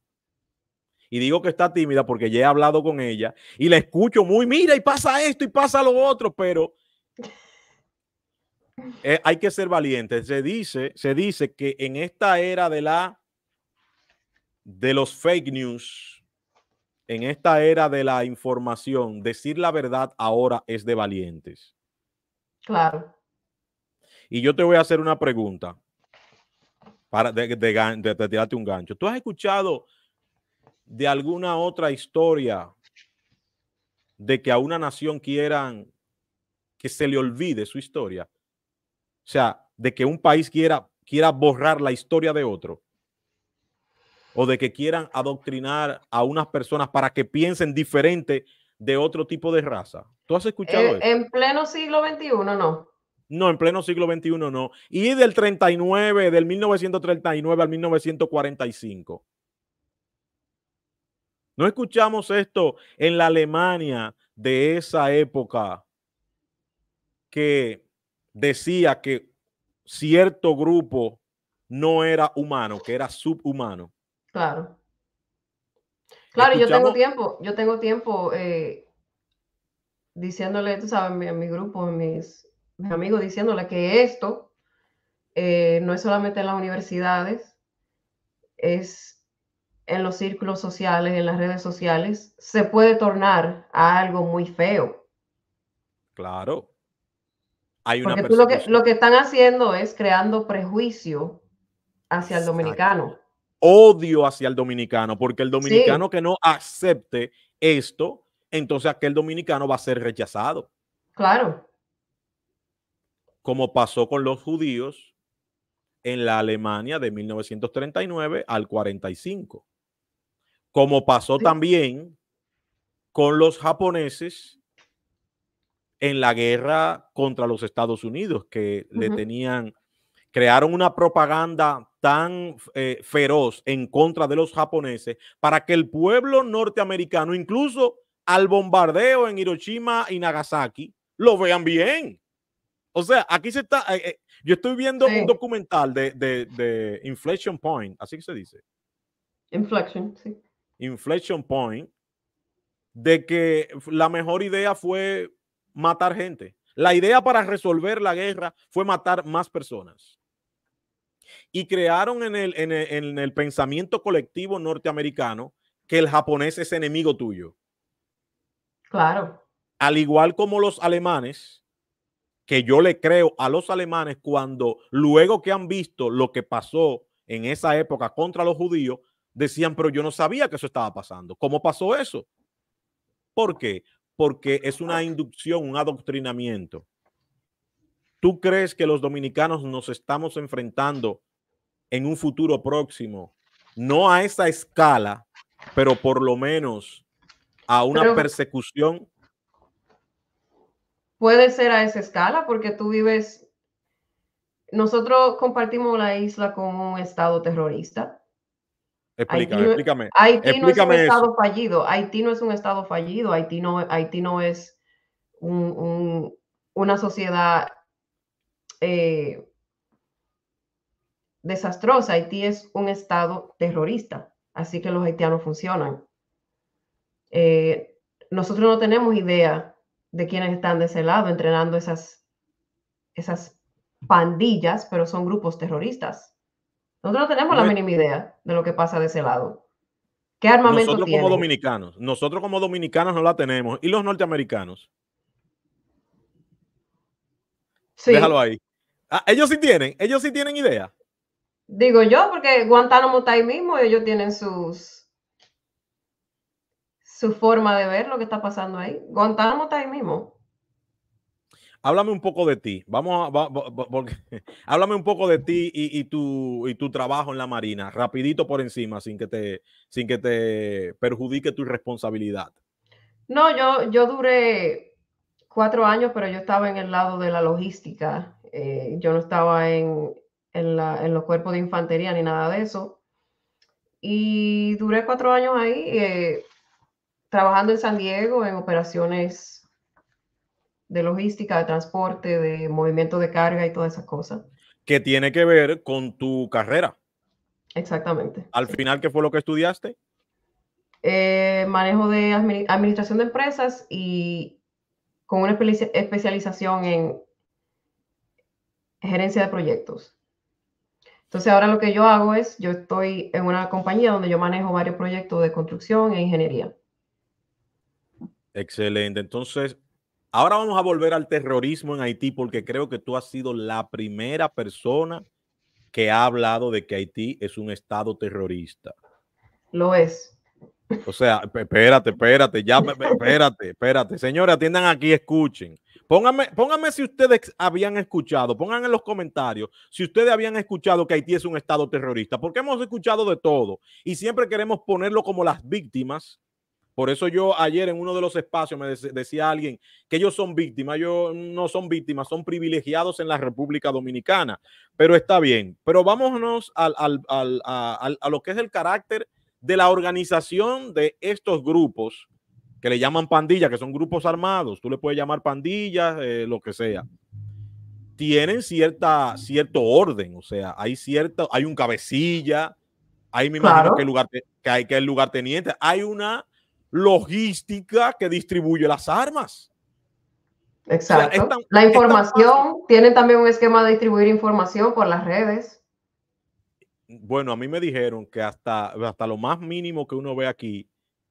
Y digo que está tímida porque ya he hablado con ella y la escucho muy, mira, y pasa esto y pasa lo otro, pero (laughs) eh, hay que ser valientes Se dice, se dice que en esta era de la de los fake news, en esta era de la información, decir la verdad ahora es de valientes. Claro. Y yo te voy a hacer una pregunta para de, tirarte un gancho. ¿Tú has escuchado de alguna otra historia de que a una nación quieran que se le olvide su historia? O sea, de que un país quiera, quiera borrar la historia de otro o de que quieran adoctrinar a unas personas para que piensen diferente de otro tipo de raza. ¿Tú has escuchado eh, eso? En pleno siglo XXI, no. No, en pleno siglo XXI no. Y del 39, del 1939 al 1945. No escuchamos esto en la Alemania de esa época que decía que cierto grupo no era humano, que era subhumano. Claro. Claro, yo tengo tiempo, yo tengo tiempo eh, diciéndole, tú sabes, a mi, grupo, a mis, amigos, diciéndole que esto eh, no es solamente en las universidades, es en los círculos sociales, en las redes sociales, se puede tornar a algo muy feo. Claro. Hay Porque lo, que, están haciendo es creando prejuicio hacia el dominicano odio hacia el dominicano, porque el dominicano que no acepte esto, entonces aquel dominicano va a ser rechazado. Claro. Como pasó con los judíos en la Alemania de 1939 al 45. Como pasó también con los japoneses en la guerra contra los Estados Unidos, que le tenían, crearon una propaganda tan eh, feroz en contra de los japoneses para que el pueblo norteamericano, incluso al bombardeo en Hiroshima y Nagasaki, lo vean bien. O sea, aquí se está, eh, eh, yo estoy viendo un documental de, de, Point, así que se dice. Inflection, sí. Inflection Point, de que la mejor idea fue matar gente. La idea para resolver la guerra fue matar más personas y crearon en el, pensamiento colectivo norteamericano que el japonés es enemigo tuyo. Claro. Al igual como los alemanes, que yo le creo a los alemanes cuando luego que han visto lo que pasó en esa época contra los judíos, decían, pero yo no sabía que eso estaba pasando. ¿Cómo pasó eso? ¿Por qué? Porque es una inducción, un adoctrinamiento. ¿Tú crees que los dominicanos nos estamos enfrentando en un futuro próximo, no a esa escala, pero por lo menos a una persecución? Puede ser a esa escala porque tú vives, nosotros compartimos la isla con un estado terrorista. Explícame, explícame. Haití no es un estado fallido. Haití no es un estado fallido. Haití no, Haití no es una sociedad eh, desastrosa. Haití es un estado terrorista, así que los haitianos funcionan. Eh, nosotros no tenemos idea de quiénes están de ese lado entrenando esas, esas pandillas, pero son grupos terroristas. Nosotros no tenemos la mínima idea de lo que pasa de ese lado. ¿Qué armamento nosotros como dominicanos, nosotros como dominicanos no la tenemos. ¿Y los norteamericanos? Déjalo ahí. Ah, ellos sí tienen, ellos sí tienen idea. Digo yo, porque Guantánamo está ahí mismo ellos tienen sus su forma de ver lo que está pasando ahí. Guantánamo está ahí mismo. Háblame un poco de ti. Vamos a, porque, (laughs) háblame un poco de ti y, y, tu, trabajo en la Marina, rapidito por encima, sin que te, sin que te perjudique tu responsabilidad. No, yo, yo duré cuatro años, pero yo estaba en el lado de la logística. Eh, yo no estaba en, en, la, en, los cuerpos de infantería ni nada de eso. Y duré cuatro años ahí eh, trabajando en San Diego en operaciones de logística, de transporte, de movimiento de carga y todas esas cosas. Que tiene que ver con tu carrera. Exactamente. Al final, ¿qué fue lo que estudiaste? Eh, manejo de administración de empresas y con una especialización en gerencia de proyectos. Entonces ahora lo que yo hago es, yo estoy en una compañía donde yo manejo varios proyectos de construcción e ingeniería. Excelente. Entonces, ahora vamos a volver al terrorismo en Haití porque creo que tú has sido la primera persona que ha hablado de que Haití es un estado terrorista. Lo es. O sea, espérate, espérate, ya, (laughs) espérate, espérate. Señores, atiendan aquí, escuchen. Pónganme, si ustedes habían escuchado, pongan en los comentarios si ustedes habían escuchado que Haití es un estado terrorista, porque hemos escuchado de todo y siempre queremos ponerlo como las víctimas. Por eso yo ayer en uno de los espacios me decía alguien que ellos son víctimas, yo no son víctimas, son privilegiados en la República Dominicana, pero está bien. Pero vámonos a, a lo que es el carácter de la organización de estos grupos que le llaman pandillas, que son grupos armados, tú le puedes llamar pandillas, eh, lo que sea, tienen cierta, cierto orden, o sea, hay cierto, hay un cabecilla, hay me imagino que, lugar, que hay que el lugarteniente, hay una logística que distribuye las armas. Exacto. la información, tienen también un esquema de distribuir información por las redes. Bueno, a mí me dijeron que hasta, hasta lo más mínimo que uno ve aquí,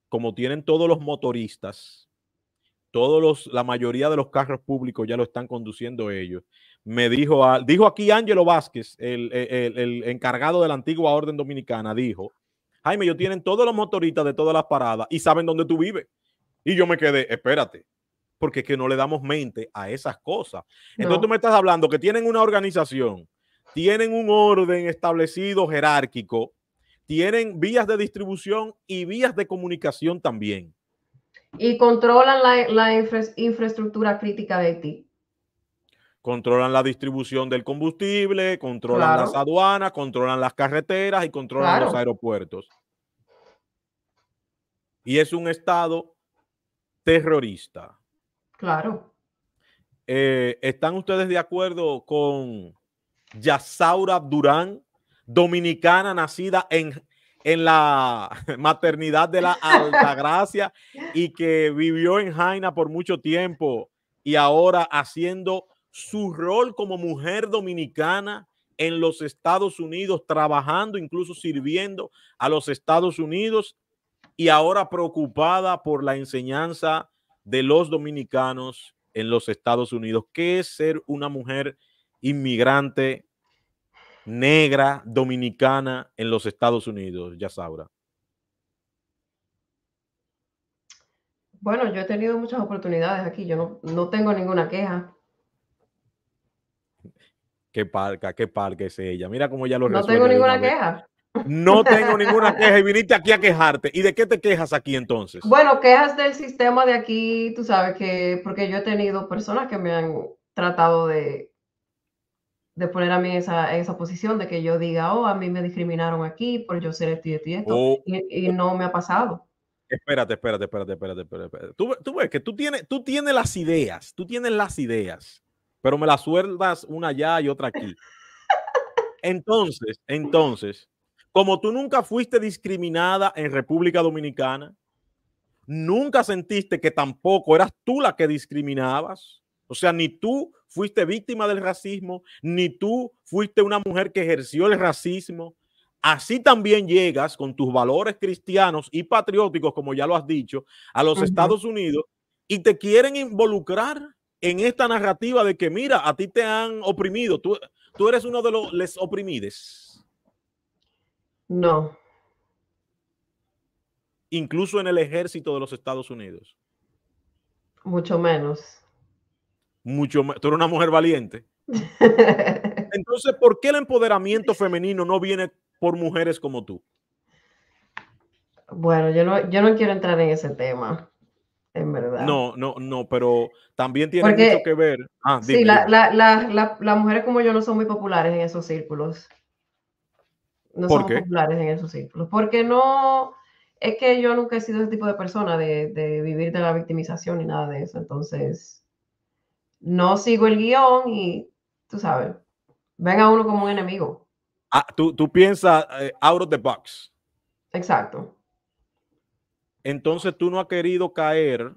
como tienen todos los motoristas, todos los, la mayoría de los carros públicos ya lo están conduciendo ellos. Me dijo, dijo aquí Ángelo Vázquez, e, el, encargado de la antigua orden dominicana, dijo, Jaime, ellos tienen todos los motoristas de todas las paradas y saben dónde tú vives. Y yo me quedé, espérate, porque es que no le damos mente a esas cosas. Entonces tú me estás hablando que tienen una organización tienen un orden establecido jerárquico, tienen vías de distribución y vías de comunicación también. Y controlan la, infraestructura crítica de ti. Controlan la distribución del combustible, controlan las aduanas, controlan las carreteras y controlan los aeropuertos. Y es un Estado terrorista. Claro. Eh, ¿Están ustedes de acuerdo con Yasaura Durán, dominicana nacida en, en la (laughs) maternidad de la Altagracia y que vivió en Jaina por mucho tiempo y ahora haciendo su rol como mujer dominicana en los Estados Unidos, trabajando, incluso sirviendo a los Estados Unidos y ahora preocupada por la enseñanza de los dominicanos en los Estados Unidos. ¿Qué es ser una mujer inmigrante negra dominicana en los Estados Unidos, ya sabrá. Bueno, yo he tenido muchas oportunidades aquí, yo no, tengo ninguna queja. Qué parca, qué parca es ella. Mira cómo ya lo No tengo ninguna queja. No tengo (laughs) ninguna queja y viniste aquí a quejarte. ¿Y de qué te quejas aquí entonces? Bueno, quejas del sistema de aquí, tú sabes que, porque yo he tenido personas que me han tratado de de a mí esa, esa posición de que yo diga, oh, a mí me discriminaron aquí por yo ser este y esto oh. no me ha pasado. Espérate, espérate, espérate, espérate, espérate. Tú, tú, ves que tú tienes, tú tienes las ideas, tú tienes las ideas, pero me las sueldas una allá y otra aquí. Entonces, entonces, como tú nunca fuiste discriminada en República Dominicana, nunca sentiste que tampoco eras tú la que discriminabas, o sea, ni tú fuiste víctima del racismo, ni tú fuiste una mujer que ejerció el racismo. Así también llegas con tus valores cristianos y patrióticos, como ya lo has dicho, a los Estados Unidos y te quieren involucrar en esta narrativa de que, mira, a ti te han oprimido, tú, eres uno de los les oprimides. No. Incluso en el ejército de los Estados Unidos. Mucho menos mucho tú eres una mujer valiente. (laughs) Entonces, ¿por qué el empoderamiento femenino no viene por mujeres como tú? Bueno, yo no, yo no quiero entrar en ese tema, en verdad. No, no, no, pero también tiene mucho que ver. Ah, sí, las mujeres como yo no son muy populares en esos círculos. No son populares en esos círculos. Porque no, es que yo nunca he sido ese tipo de persona de, de vivir de la victimización ni nada de eso. Entonces, no sigo el guión y tú sabes, ven a uno como un enemigo. Ah, tú, piensas eh, out of the box. Exacto. Entonces tú no has querido caer,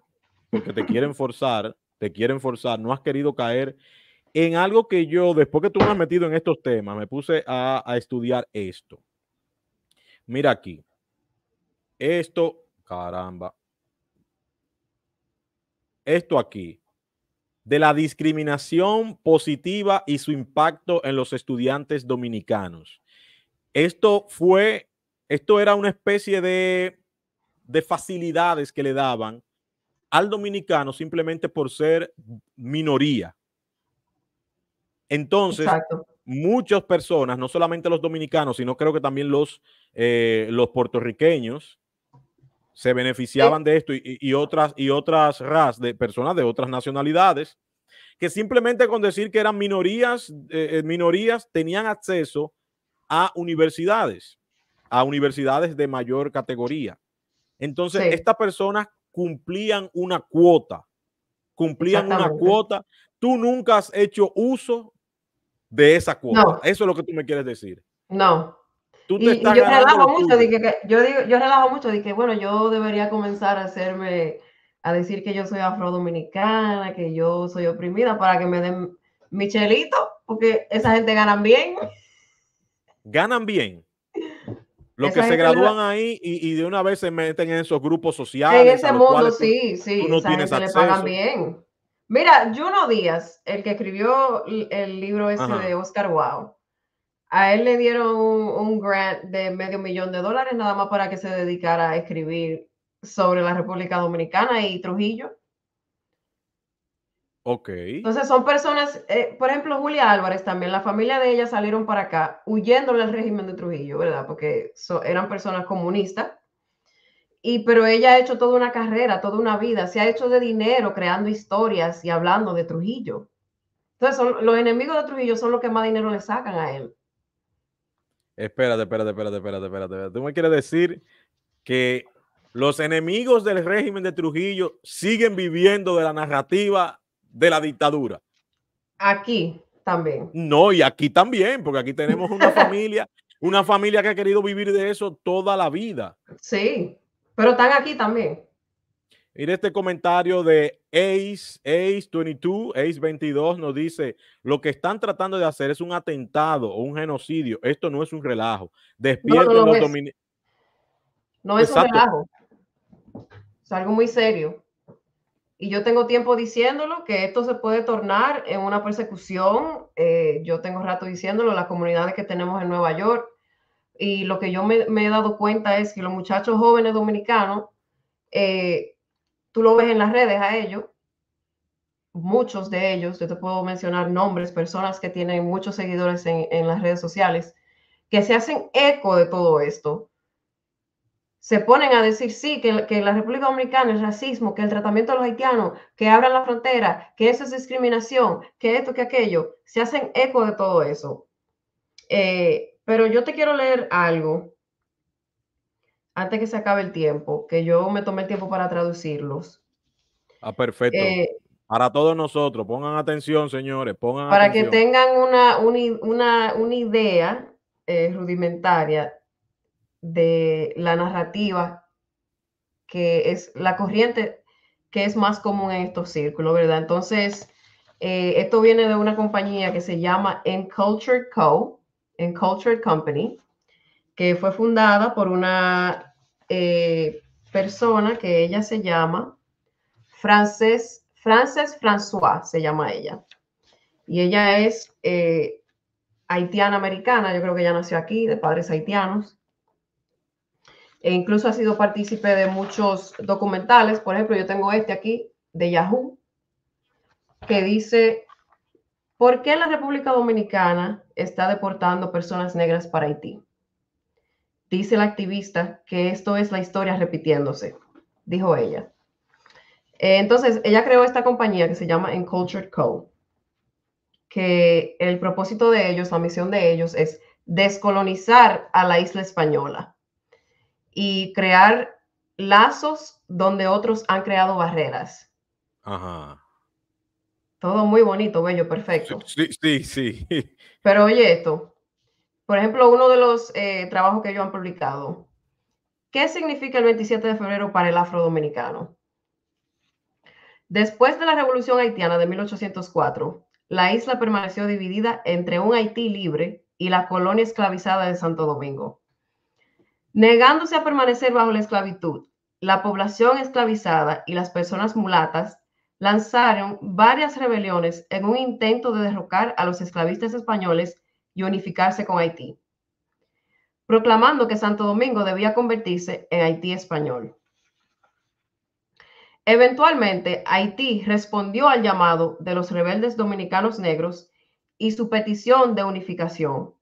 porque te quieren forzar, te quieren forzar, no has querido caer en algo que yo, después que tú me has metido en estos temas, me puse a, a estudiar esto. Mira aquí. Esto, caramba. Esto aquí de la discriminación positiva y su impacto en los estudiantes dominicanos. Esto fue, esto era una especie de, de facilidades que le daban al dominicano simplemente por ser minoría. Entonces, muchas personas, no solamente los dominicanos, sino creo que también los, eh, los puertorriqueños, se beneficiaban de esto y, otras y otras ras de personas de otras nacionalidades que simplemente con decir que eran minorías eh, eh, minorías tenían acceso a universidades a universidades de mayor categoría entonces estas personas cumplían una cuota cumplían una cuota tú nunca has hecho uso de esa cuota eso es lo que tú me quieres decir no y, yo relajo mucho, dije, que, yo, relajo mucho, de bueno, yo debería comenzar a hacerme, a decir que yo soy afrodominicana, que yo soy oprimida, para que me den Michelito, porque esa gente ganan bien. Ganan bien. Los que se gradúan ahí y, de una vez se meten en esos grupos sociales. En ese mundo, sí, sí. no esa le pagan bien. Mira, Juno Díaz, el que escribió el libro ese de Oscar Wow, a él le dieron un, grant de medio millón de dólares nada más para que se dedicara a escribir sobre la República Dominicana y Trujillo. Ok. Entonces son personas, eh, por ejemplo, Julia Álvarez también, la familia de ella salieron para acá huyendo al régimen de Trujillo, ¿verdad? Porque eran personas comunistas. Y pero ella ha hecho toda una carrera, toda una vida, se ha hecho de dinero creando historias y hablando de Trujillo. Entonces, los enemigos de Trujillo son los que más dinero le sacan a él. Espérate, espérate, espérate, espérate, espérate. Tú me quieres decir que los enemigos del régimen de Trujillo siguen viviendo de la narrativa de la dictadura. Aquí también. No, y aquí también, porque aquí tenemos una (laughs) familia, una familia que ha querido vivir de eso toda la vida. Sí, pero están aquí también en este comentario de Ace, Ace 22, Ace 22 nos dice, lo que están tratando de hacer es un atentado o un genocidio. Esto no es un relajo. Despierten no, los dominicanos. No es un relajo. Es algo muy serio. Y yo tengo tiempo diciéndolo que esto se puede tornar en una persecución. Eh, yo tengo rato diciéndolo, las comunidades que tenemos en Nueva York. Y lo que yo me, he dado cuenta es que los muchachos jóvenes dominicanos eh, tú lo ves en las redes a ellos, muchos de ellos, yo te puedo mencionar nombres, personas que tienen muchos seguidores en, las redes sociales, que se hacen eco de todo esto, se ponen a decir sí, que, que, la República Dominicana el racismo, que el tratamiento de los haitianos, que abran la frontera, que eso es discriminación, que esto, que aquello, se hacen eco de todo eso. Eh, pero yo te quiero leer algo antes que se acabe el tiempo, que yo me tome el tiempo para traducirlos. Ah, perfecto. Eh, para todos nosotros, pongan atención, señores, pongan Para que tengan una, una, idea eh, rudimentaria de la narrativa que es la corriente que es más común en estos círculos, ¿verdad? Entonces, eh, esto viene de una compañía que se llama Encultured Co., Encultured Company, que fue fundada por una eh, persona que ella se llama Frances, Frances François, se llama ella. Y ella es eh, haitiana americana, yo creo que ella nació aquí, de padres haitianos. E incluso ha sido partícipe de muchos documentales. Por ejemplo, yo tengo este aquí de Yahoo, que dice, ¿por qué la República Dominicana está deportando personas negras para Haití? dice la activista que esto es la historia repitiéndose, dijo ella. Eh, entonces, ella creó esta compañía que se llama Encultured Co., que el propósito de ellos, la misión de ellos es descolonizar a la isla española y crear lazos donde otros han creado barreras. Todo muy bonito, bello, perfecto. Sí, sí, sí. (laughs) Pero oye esto, por ejemplo, uno de los eh, trabajos que ellos han publicado. ¿Qué significa el 27 de febrero para el afrodominicano? Después de la Revolución Haitiana de 1804, la isla permaneció dividida entre un Haití libre y la colonia esclavizada de Santo Domingo. Negándose a permanecer bajo la esclavitud, la población esclavizada y las personas mulatas lanzaron varias rebeliones en un intento de derrocar a los esclavistas españoles y unificarse con Haití, proclamando que Santo Domingo debía convertirse en Haití español. Eventualmente, Haití respondió al llamado de los rebeldes dominicanos negros y su petición de unificación.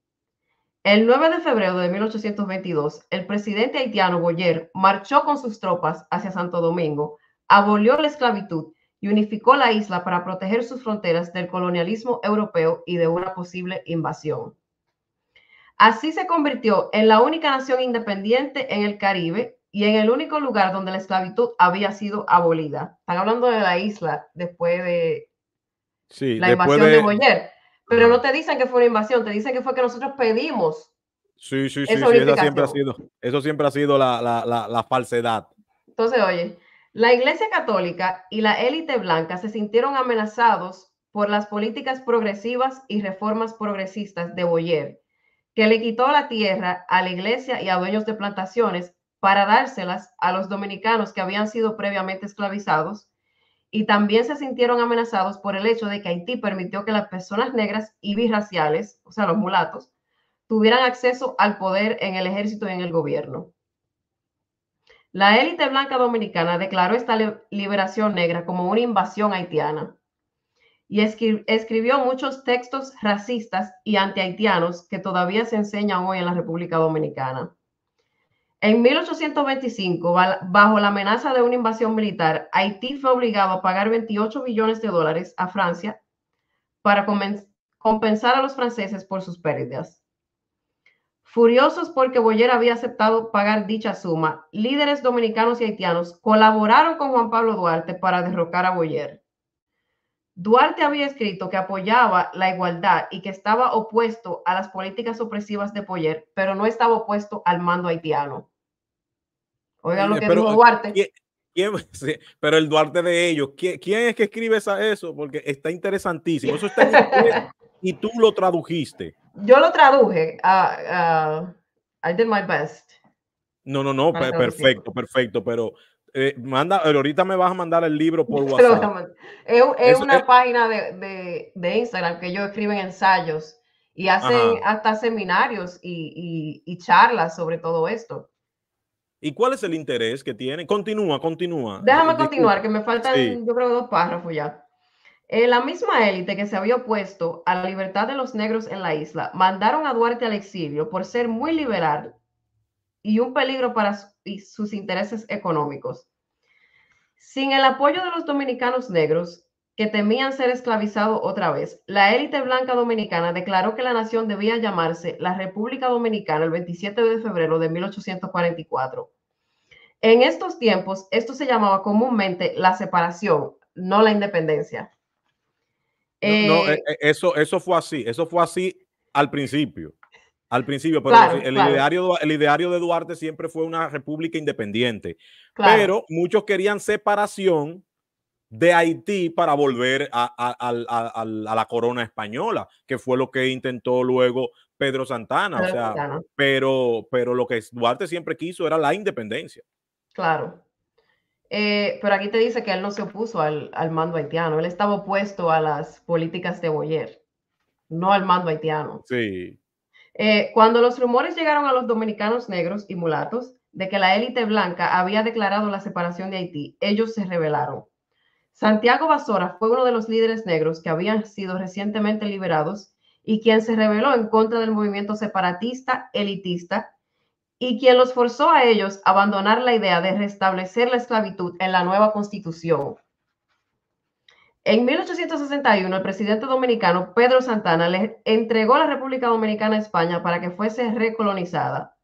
El 9 de febrero de 1822, el presidente haitiano Boyer marchó con sus tropas hacia Santo Domingo, abolió la esclavitud unificó la isla para proteger sus fronteras del colonialismo europeo y de una posible invasión. Así se convirtió en la única nación independiente en el Caribe y en el único lugar donde la esclavitud había sido abolida. Están hablando de la isla después de la invasión de, Boyer, pero no te dicen que fue una invasión, te dicen que fue que nosotros pedimos. Sí, sí, sí, siempre ha sido, eso siempre ha sido la falsedad. Entonces, oye, la Iglesia Católica y la élite blanca se sintieron amenazados por las políticas progresivas y reformas progresistas de Boyer, que le quitó la tierra a la Iglesia y a dueños de plantaciones para dárselas a los dominicanos que habían sido previamente esclavizados, y también se sintieron amenazados por el hecho de que Haití permitió que las personas negras y birraciales, o sea, los mulatos, tuvieran acceso al poder en el ejército y en el gobierno. La élite blanca dominicana declaró esta liberación negra como una invasión haitiana y escribió muchos textos racistas y antihaitianos que todavía se enseñan hoy en la República Dominicana. En 1825, bajo la amenaza de una invasión militar, Haití fue obligado a pagar 28 billones de dólares a Francia para compensar a los franceses por sus pérdidas. Furiosos porque Boyer había aceptado pagar dicha suma, líderes dominicanos y haitianos colaboraron con Juan Pablo Duarte para derrocar a Boyer. Duarte había escrito que apoyaba la igualdad y que estaba opuesto a las políticas opresivas de Boyer, pero no estaba opuesto al mando haitiano. Oigan lo que pero, dijo eh, Duarte. (laughs) pero el Duarte de ellos, ¿quién, es que escribe eso? Porque está interesantísimo. Eso está (laughs) y tú lo tradujiste yo lo traduje a, I did my best. No, no, no, perfecto, perfecto, pero eh, manda, ahorita me vas a mandar el libro por (laughs) WhatsApp. es, una página de, Instagram que ellos escriben ensayos y hacen hasta seminarios y, charlas sobre todo esto. ¿Y cuál es el interés que tiene? Continúa, continúa. Déjame continuar, que me faltan, dos párrafos ya. Eh, la misma élite que se había opuesto a la libertad de los negros en la isla mandaron a Duarte al exilio por ser muy liberal y un peligro para sus intereses económicos. Sin el apoyo de los dominicanos negros, que temían ser esclavizados otra vez, la élite blanca dominicana declaró que la nación debía llamarse la República Dominicana el 27 de febrero de 1844. En estos tiempos, esto se llamaba comúnmente la separación, no la independencia no, eh, eh, eh, eso, eso fue así, eso fue así al principio. Al principio, pero el, Ideario, de Duarte siempre fue una república independiente. Pero muchos querían separación de Haití para volver a, la corona española, que fue lo que intentó luego Pedro Santana. Pero, pero lo que Duarte siempre quiso era la independencia. Claro, eh, pero aquí te dice que él no se opuso al, mando haitiano, él estaba opuesto a las políticas de Boyer, no al mando haitiano. Sí. Eh, cuando los rumores llegaron a los dominicanos negros y mulatos de que la élite blanca había declarado la separación de Haití, ellos se rebelaron. Santiago Basora fue uno de los líderes negros que habían sido recientemente liberados y quien se rebeló en contra del movimiento separatista elitista y quien los forzó a ellos a abandonar la idea de restablecer la esclavitud en la nueva constitución. En 1861, el presidente dominicano Pedro Santana le entregó la República Dominicana a España para que fuese recolonizada.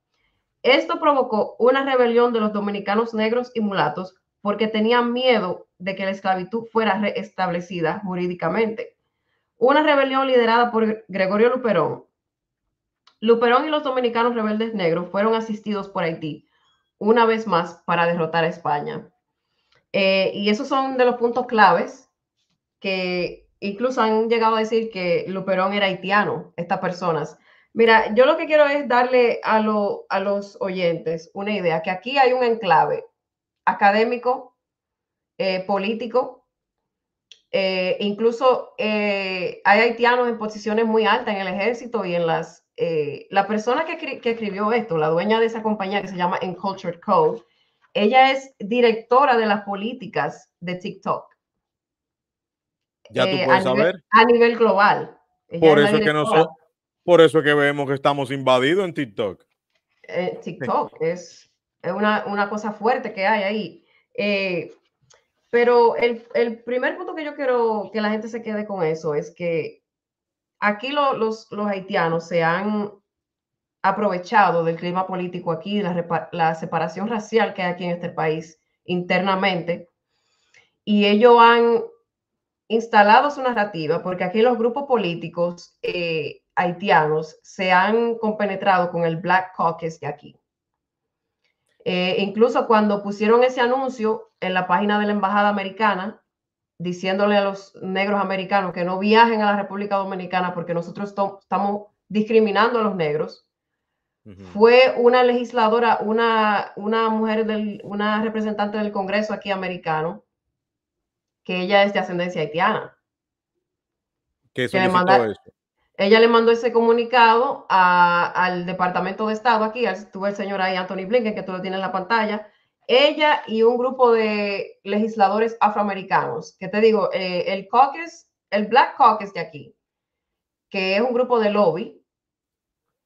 Esto provocó una rebelión de los dominicanos negros y mulatos porque tenían miedo de que la esclavitud fuera reestablecida jurídicamente. Una rebelión liderada por Gregorio Luperón, Luperón y los dominicanos rebeldes negros fueron asistidos por Haití una vez más para derrotar a España. Eh, y esos son de los puntos claves que incluso han llegado a decir que Luperón era haitiano, estas personas. Mira, yo lo que quiero es darle a, los oyentes una idea, que aquí hay un enclave académico, eh, político, eh, incluso hay haitianos en posiciones muy altas en el ejército y en las eh, la persona que, escribió esto, la dueña de esa compañía que se llama Encultured Code, ella es directora de las políticas de TikTok. Ya tú eh, puedes saber. a nivel global. por eso, que nosotros, por eso es que vemos que estamos invadidos en TikTok. Eh, TikTok es, una, cosa fuerte que hay ahí. pero el, primer punto que yo quiero que la gente se quede con eso es que aquí los, haitianos se han aprovechado del clima político aquí, la, la separación racial que hay aquí en este país internamente, y ellos han instalado su narrativa, porque aquí los grupos políticos eh, haitianos se han compenetrado con el Black Caucus de aquí. Eh, incluso cuando pusieron ese anuncio en la página de la Embajada Americana, diciéndole a los negros americanos que no viajen a la República Dominicana porque nosotros estamos discriminando a los negros. Fue una legisladora, una, una mujer, del, una representante del Congreso aquí americano, que ella es de ascendencia haitiana. que Ella le mandó ese comunicado al Departamento de Estado aquí, estuvo el señor ahí, Anthony Blinken, que tú lo tienes en la pantalla, ella y un grupo de legisladores afroamericanos, que te digo, eh, el caucus, el Black Caucus de aquí, que es un grupo de lobby.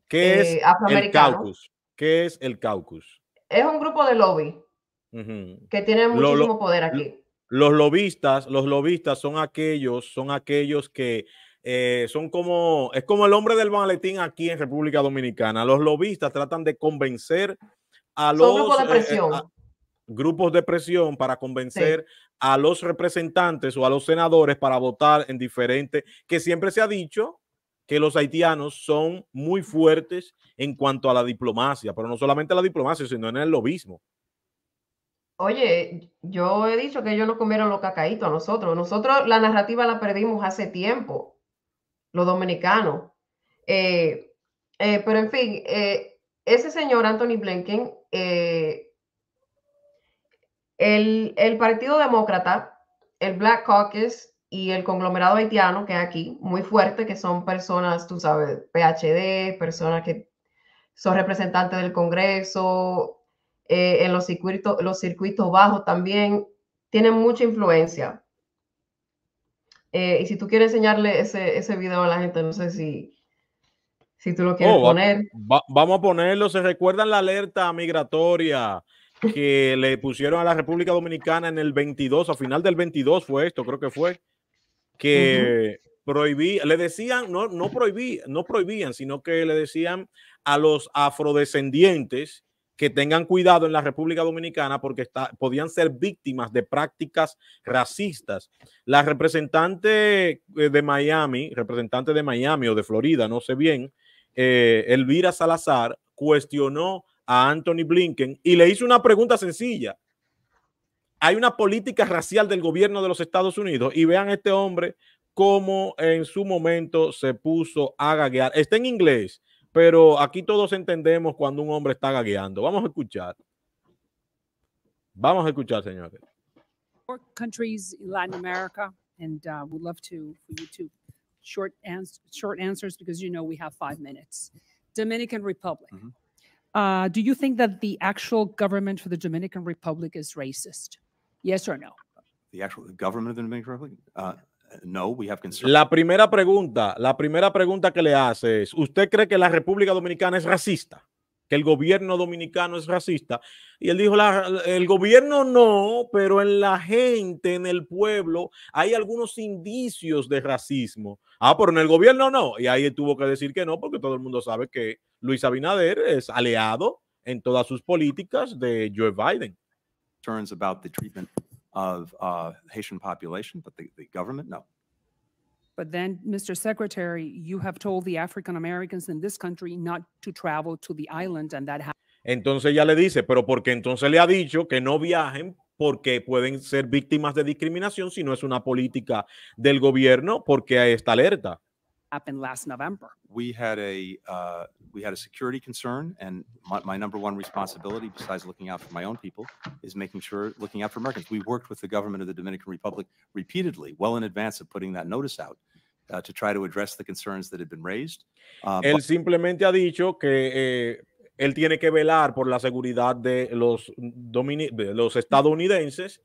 que eh, es el caucus? es el caucus? Es un grupo de lobby que tiene muchísimo poder aquí. Los lobistas, los lobistas son aquellos, son aquellos que eh, son como, es como el hombre del maletín aquí en República Dominicana. Los lobistas tratan de convencer a los, de presión grupos de presión para convencer a los representantes o a los senadores para votar en diferente que siempre se ha dicho que los haitianos son muy fuertes en cuanto a la diplomacia, pero no solamente la diplomacia, sino en el lobismo. Oye, yo he dicho que ellos no comieron los cacaitos a nosotros. Nosotros la narrativa la perdimos hace tiempo, los dominicanos. Eh, eh, pero en fin, eh, ese señor Anthony Blinken el, Partido Demócrata, el Black Caucus y el conglomerado haitiano que hay aquí, muy fuerte, que son personas, tú sabes, PhD, personas que son representantes del Congreso, eh, en los circuitos, los circuitos bajos también, tienen mucha influencia. Eh, y si tú quieres enseñarle ese, video a la gente, no sé si, si tú lo quieres oh, poner. vamos a ponerlo. ¿Se recuerdan la alerta migratoria que le pusieron a la República Dominicana en el 22, a final del 22 fue esto, creo que fue, que prohibí, le decían, no, no, no prohibían, sino que le decían a los afrodescendientes que tengan cuidado en la República Dominicana porque podían ser víctimas de prácticas racistas. La representante eh, de Miami, representante de Miami o de Florida, no sé bien, eh, Elvira Salazar, cuestionó a Anthony Blinken y le hizo una pregunta sencilla. Hay una política racial del gobierno de los Estados Unidos y vean este hombre cómo en su momento se puso a gaguear. Está en inglés, pero aquí todos entendemos cuando un hombre está gagueando. Vamos a escuchar. Vamos a escuchar, señores. Four countries in Latin America, and uh, we'd love to for you short, answers because you know we have five minutes. Dominican Republic. Mm-hmm. Uh, do you think that the actual government for the Dominican Republic is racist? Yes or no? The actual government of the Dominican Republic? Uh, no, we have concerns. La primera pregunta, la primera pregunta que le hace es, ¿usted cree que la República Dominicana es racista? que el gobierno dominicano es racista. Y él dijo, el gobierno no, pero en la gente, en el pueblo, hay algunos indicios de racismo. Ah, pero en el gobierno no. Y ahí tuvo que decir que no, porque todo el mundo sabe que Luis Abinader es aliado en todas sus políticas de Joe Biden. about the treatment of uh, Haitian population, but the government, no. But then, Mr. Secretary, you have told the African Americans in this country not to travel to the and that Entonces ya le dice, pero porque entonces le ha dicho que no viajen porque pueden ser víctimas de discriminación si no es una política del gobierno porque esta alerta we had a uh, we had a security concern, and my, my, number one responsibility, besides looking out for my own people, is making sure looking out for Americans. We worked with the government of the Dominican Republic repeatedly, well in advance of putting that notice out. Uh, to try to address the concerns that had been raised. Uh, él simplemente ha dicho que eh, él tiene que velar por la seguridad de los, de los estadounidenses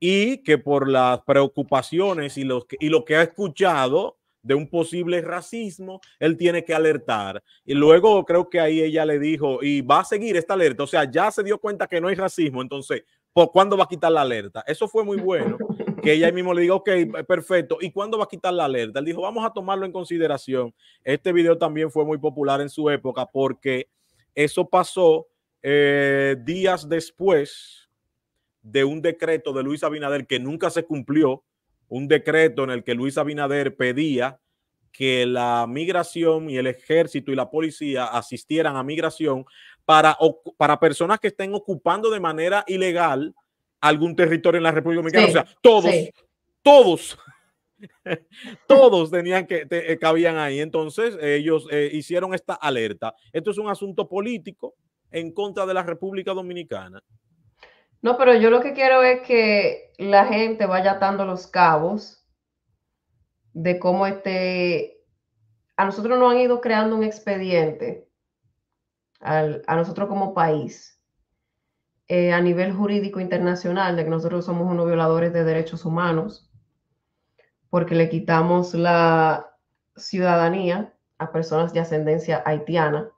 y que por las preocupaciones y, los y lo que ha escuchado de un posible racismo, él tiene que alertar. Y luego creo que ahí ella le dijo, y va a seguir esta alerta, o sea, ya se dio cuenta que no hay racismo, entonces, ¿por cuándo va a quitar la alerta? Eso fue muy bueno, que ella mismo le diga, ok, perfecto, ¿y cuándo va a quitar la alerta? Él dijo, vamos a tomarlo en consideración. Este video también fue muy popular en su época porque eso pasó eh, días después de un decreto de Luis Abinader que nunca se cumplió, un decreto en el que Luis Abinader pedía que la migración y el ejército y la policía asistieran a migración para, para personas que estén ocupando de manera ilegal algún territorio en la República Dominicana. o sea, todos, todos, (laughs) todos tenían que, eh, cabían ahí. Entonces, ellos eh, hicieron esta alerta. Esto es un asunto político en contra de la República Dominicana. No, pero yo lo que quiero es que la gente vaya atando los cabos de cómo este... A nosotros nos han ido creando un expediente, a nosotros como país, eh, a nivel jurídico internacional, de que nosotros somos unos violadores de derechos humanos, porque le quitamos la ciudadanía a personas de ascendencia haitiana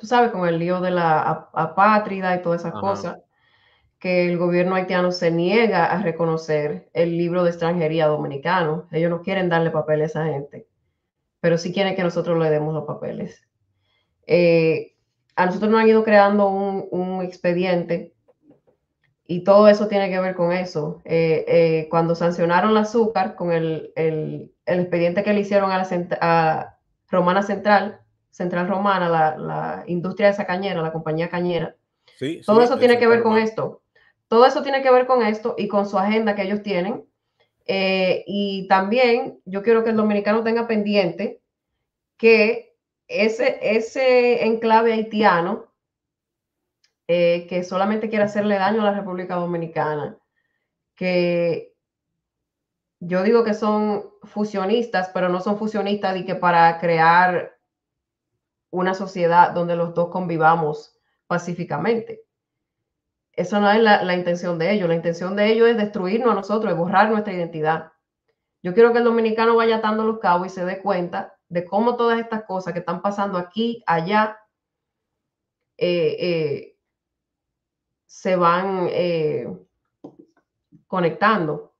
tú sabes, con el lío de la apátrida y todas esas cosas, que el gobierno haitiano se niega a reconocer el libro de extranjería dominicano. Ellos no quieren darle papeles a esa gente, pero sí quieren que nosotros le demos los papeles. Eh, a nosotros nos han ido creando un, expediente y todo eso tiene que ver con eso. Eh, eh, cuando sancionaron el azúcar con el, expediente que le hicieron a, la, a Romana Central, Central Romana, la, industria de esa cañera, la compañía cañera. Todo eso tiene que ver con esto. Todo eso tiene que ver con esto y con su agenda que ellos tienen. Eh, y también yo quiero que el dominicano tenga pendiente que ese, ese enclave haitiano eh, que solamente quiere hacerle daño a la República Dominicana, que yo digo que son fusionistas, pero no son fusionistas y que para crear una sociedad donde los dos convivamos pacíficamente. Esa no es la, intención de ellos. La intención de ellos es destruirnos a nosotros, es borrar nuestra identidad. Yo quiero que el dominicano vaya atando los cabos y se dé cuenta de cómo todas estas cosas que están pasando aquí, allá, eh, eh, se van eh, conectando.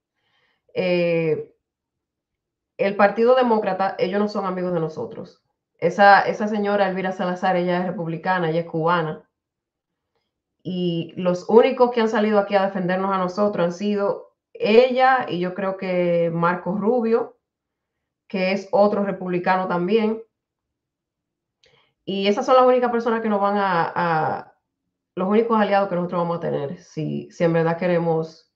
el Partido Demócrata, ellos no son amigos de nosotros. Esa, señora, Elvira Salazar, ella es republicana, ella es cubana. Y los únicos que han salido aquí a defendernos a nosotros han sido ella y yo creo que Marcos Rubio, que es otro republicano también. Y esas son las únicas personas que nos van a, a, los únicos aliados que nosotros vamos a tener si, si en verdad queremos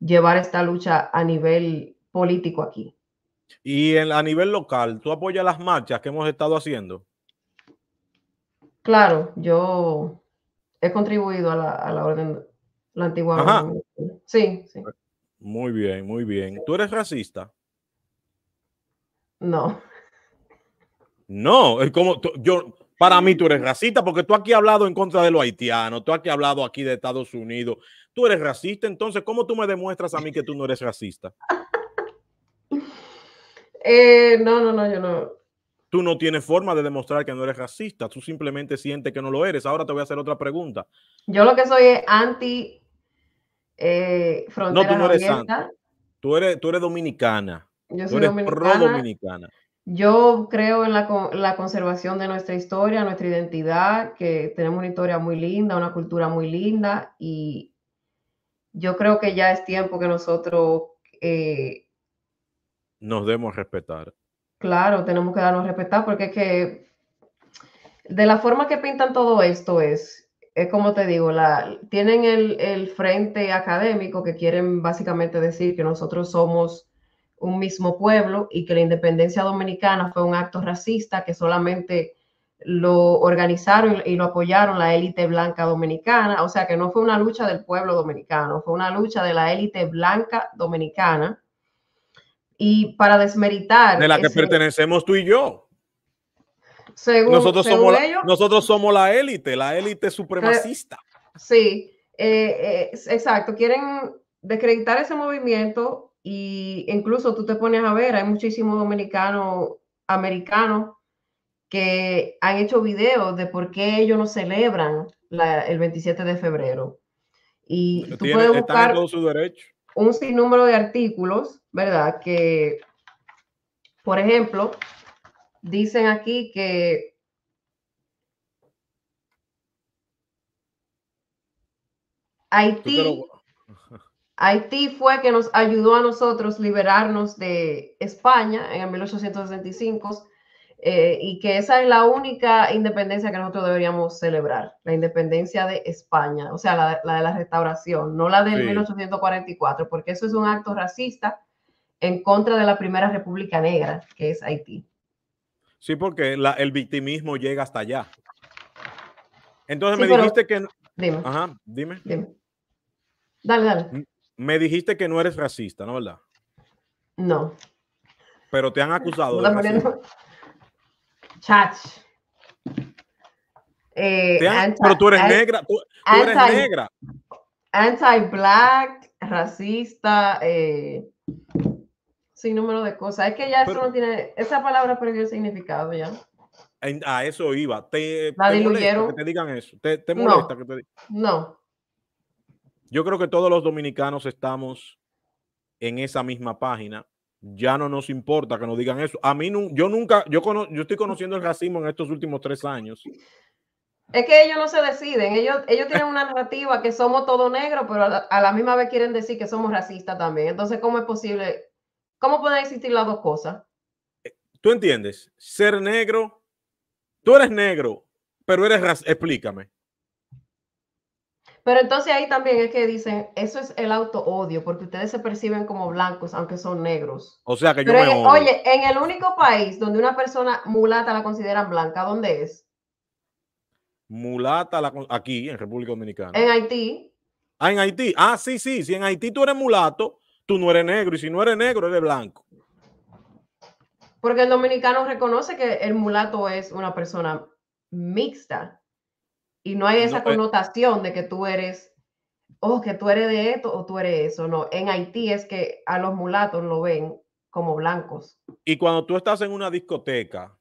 llevar esta lucha a nivel político aquí. Y en, a nivel local, ¿tú apoyas las marchas que hemos estado haciendo? Claro, yo he contribuido a la, a la orden, la antigua orden. Sí, sí. Muy bien, muy bien. ¿Tú eres racista? No. No, es como yo, para mí tú eres mm. racista porque tú aquí has hablado en contra de lo haitiano tú aquí has hablado aquí de Estados Unidos. Tú eres racista, entonces, ¿cómo tú me demuestras a mí que tú no eres racista? (laughs) Eh, no, no, no, yo no. Tú no tienes forma de demostrar que no eres racista, tú simplemente sientes que no lo eres. Ahora te voy a hacer otra pregunta. Yo lo que soy es anti eh, frontera No, tú no eres Tú eres, tú eres dominicana. Yo soy dominicana. Yo creo en la, conservación de nuestra historia, nuestra identidad, que tenemos una historia muy linda, una cultura muy linda y yo creo que ya es tiempo que nosotros eh, nos demos respetar. Claro, tenemos que darnos respetar porque es que de la forma que pintan todo esto es, es como te digo, la, tienen el, el frente académico que quieren básicamente decir que nosotros somos un mismo pueblo y que la independencia dominicana fue un acto racista que solamente lo organizaron y lo apoyaron la élite blanca dominicana, o sea que no fue una lucha del pueblo dominicano, fue una lucha de la élite blanca dominicana y para desmeritar. De la que pertenecemos tú y yo. Según, nosotros, somos nosotros somos la élite, la élite supremacista. Eh, sí, eh, eh, exacto. Quieren descreditar ese movimiento y incluso tú te pones a ver, hay muchísimos dominicanos, americanos, que han hecho videos de por qué ellos no celebran el 27 de febrero. Y tú puedes buscar... Están todo su derecho un sinnúmero de artículos, ¿verdad? Que, por ejemplo, dicen aquí que Haití, (laughs) Haití fue que nos ayudó a nosotros liberarnos de España en 1865 eh, y que esa es la única independencia que nosotros deberíamos celebrar, la independencia de España, o sea, la, de la restauración, no la del 1844, porque eso es un acto racista en contra de la primera república negra, que es Haití. Sí, porque el victimismo llega hasta allá. Entonces me dijiste que... Dime. Dale, dale. Me dijiste que no eres racista, ¿no verdad? No. Pero te han acusado. Chach. Eh, pero tú eres negra, tú, eres negra. Anti-black, racista, eh, sin número de cosas. Es que ya eso no tiene, esa palabra perdió el significado ya. a eso iba. ¿Te, La que te digan eso? ¿Te, molesta que te digan? No. Yo creo que todos los dominicanos estamos en esa misma página ya no nos importa que nos digan eso. A mí, yo nunca, yo, estoy conociendo el racismo en estos últimos tres años. Es que ellos no se deciden, ellos, ellos tienen una narrativa que somos todo negro, pero a la, misma vez quieren decir que somos racistas también. Entonces, ¿cómo es posible? ¿Cómo pueden existir las dos cosas? Eh, tú entiendes, ser negro, tú eres negro, pero eres racista explícame. Pero entonces ahí también es que dicen, eso es el auto-odio, porque ustedes se perciben como blancos, aunque son negros. O sea que yo me Oye, en el único país donde una persona mulata la consideran blanca, ¿dónde es? Mulata la, aquí, en República Dominicana. En Haití. Ah, en Haití. Ah, sí, sí. Si en Haití tú eres mulato, tú no eres negro. Y si no eres negro, eres blanco. Porque el dominicano reconoce que el mulato es una persona mixta. Y no hay esa pues connotación de que tú eres, oh, que tú eres de esto o tú eres eso. No, en Haití es que a los mulatos lo ven como blancos. Y cuando tú estás en una discoteca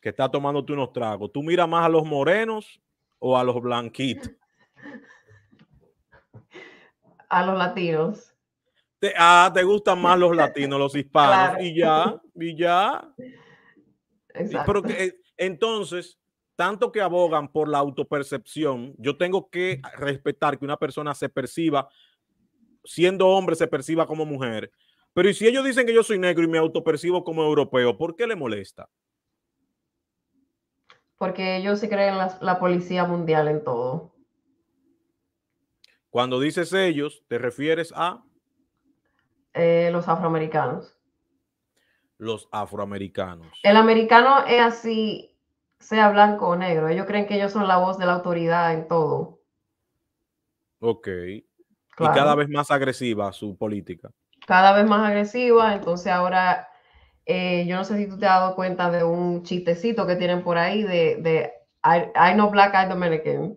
que está tomándote unos tragos, ¿tú miras más a los morenos o a los blanquitos? (laughs) a los latinos. Te, ah, te gustan más los latinos, los (laughs) hispanos. Y ya, y ya. Exacto. Eh, entonces, tanto que abogan por la autopercepción, yo tengo que respetar que una persona se perciba, siendo hombre, se perciba como mujer. Pero ¿y si ellos dicen que yo soy negro y me autopercibo como europeo, ¿por qué le molesta? Porque ellos se creen la, policía mundial en todo. Cuando dices ellos, ¿te refieres a? Eh, los afroamericanos. Los afroamericanos. El americano es así sea blanco o negro. Ellos creen que ellos son la voz de la autoridad en todo. Ok. Y cada vez más agresiva su política. Cada vez más agresiva, entonces ahora eh, yo no sé si tú te has dado cuenta de un chistecito que tienen por ahí de, de I, know black, I'm Dominican.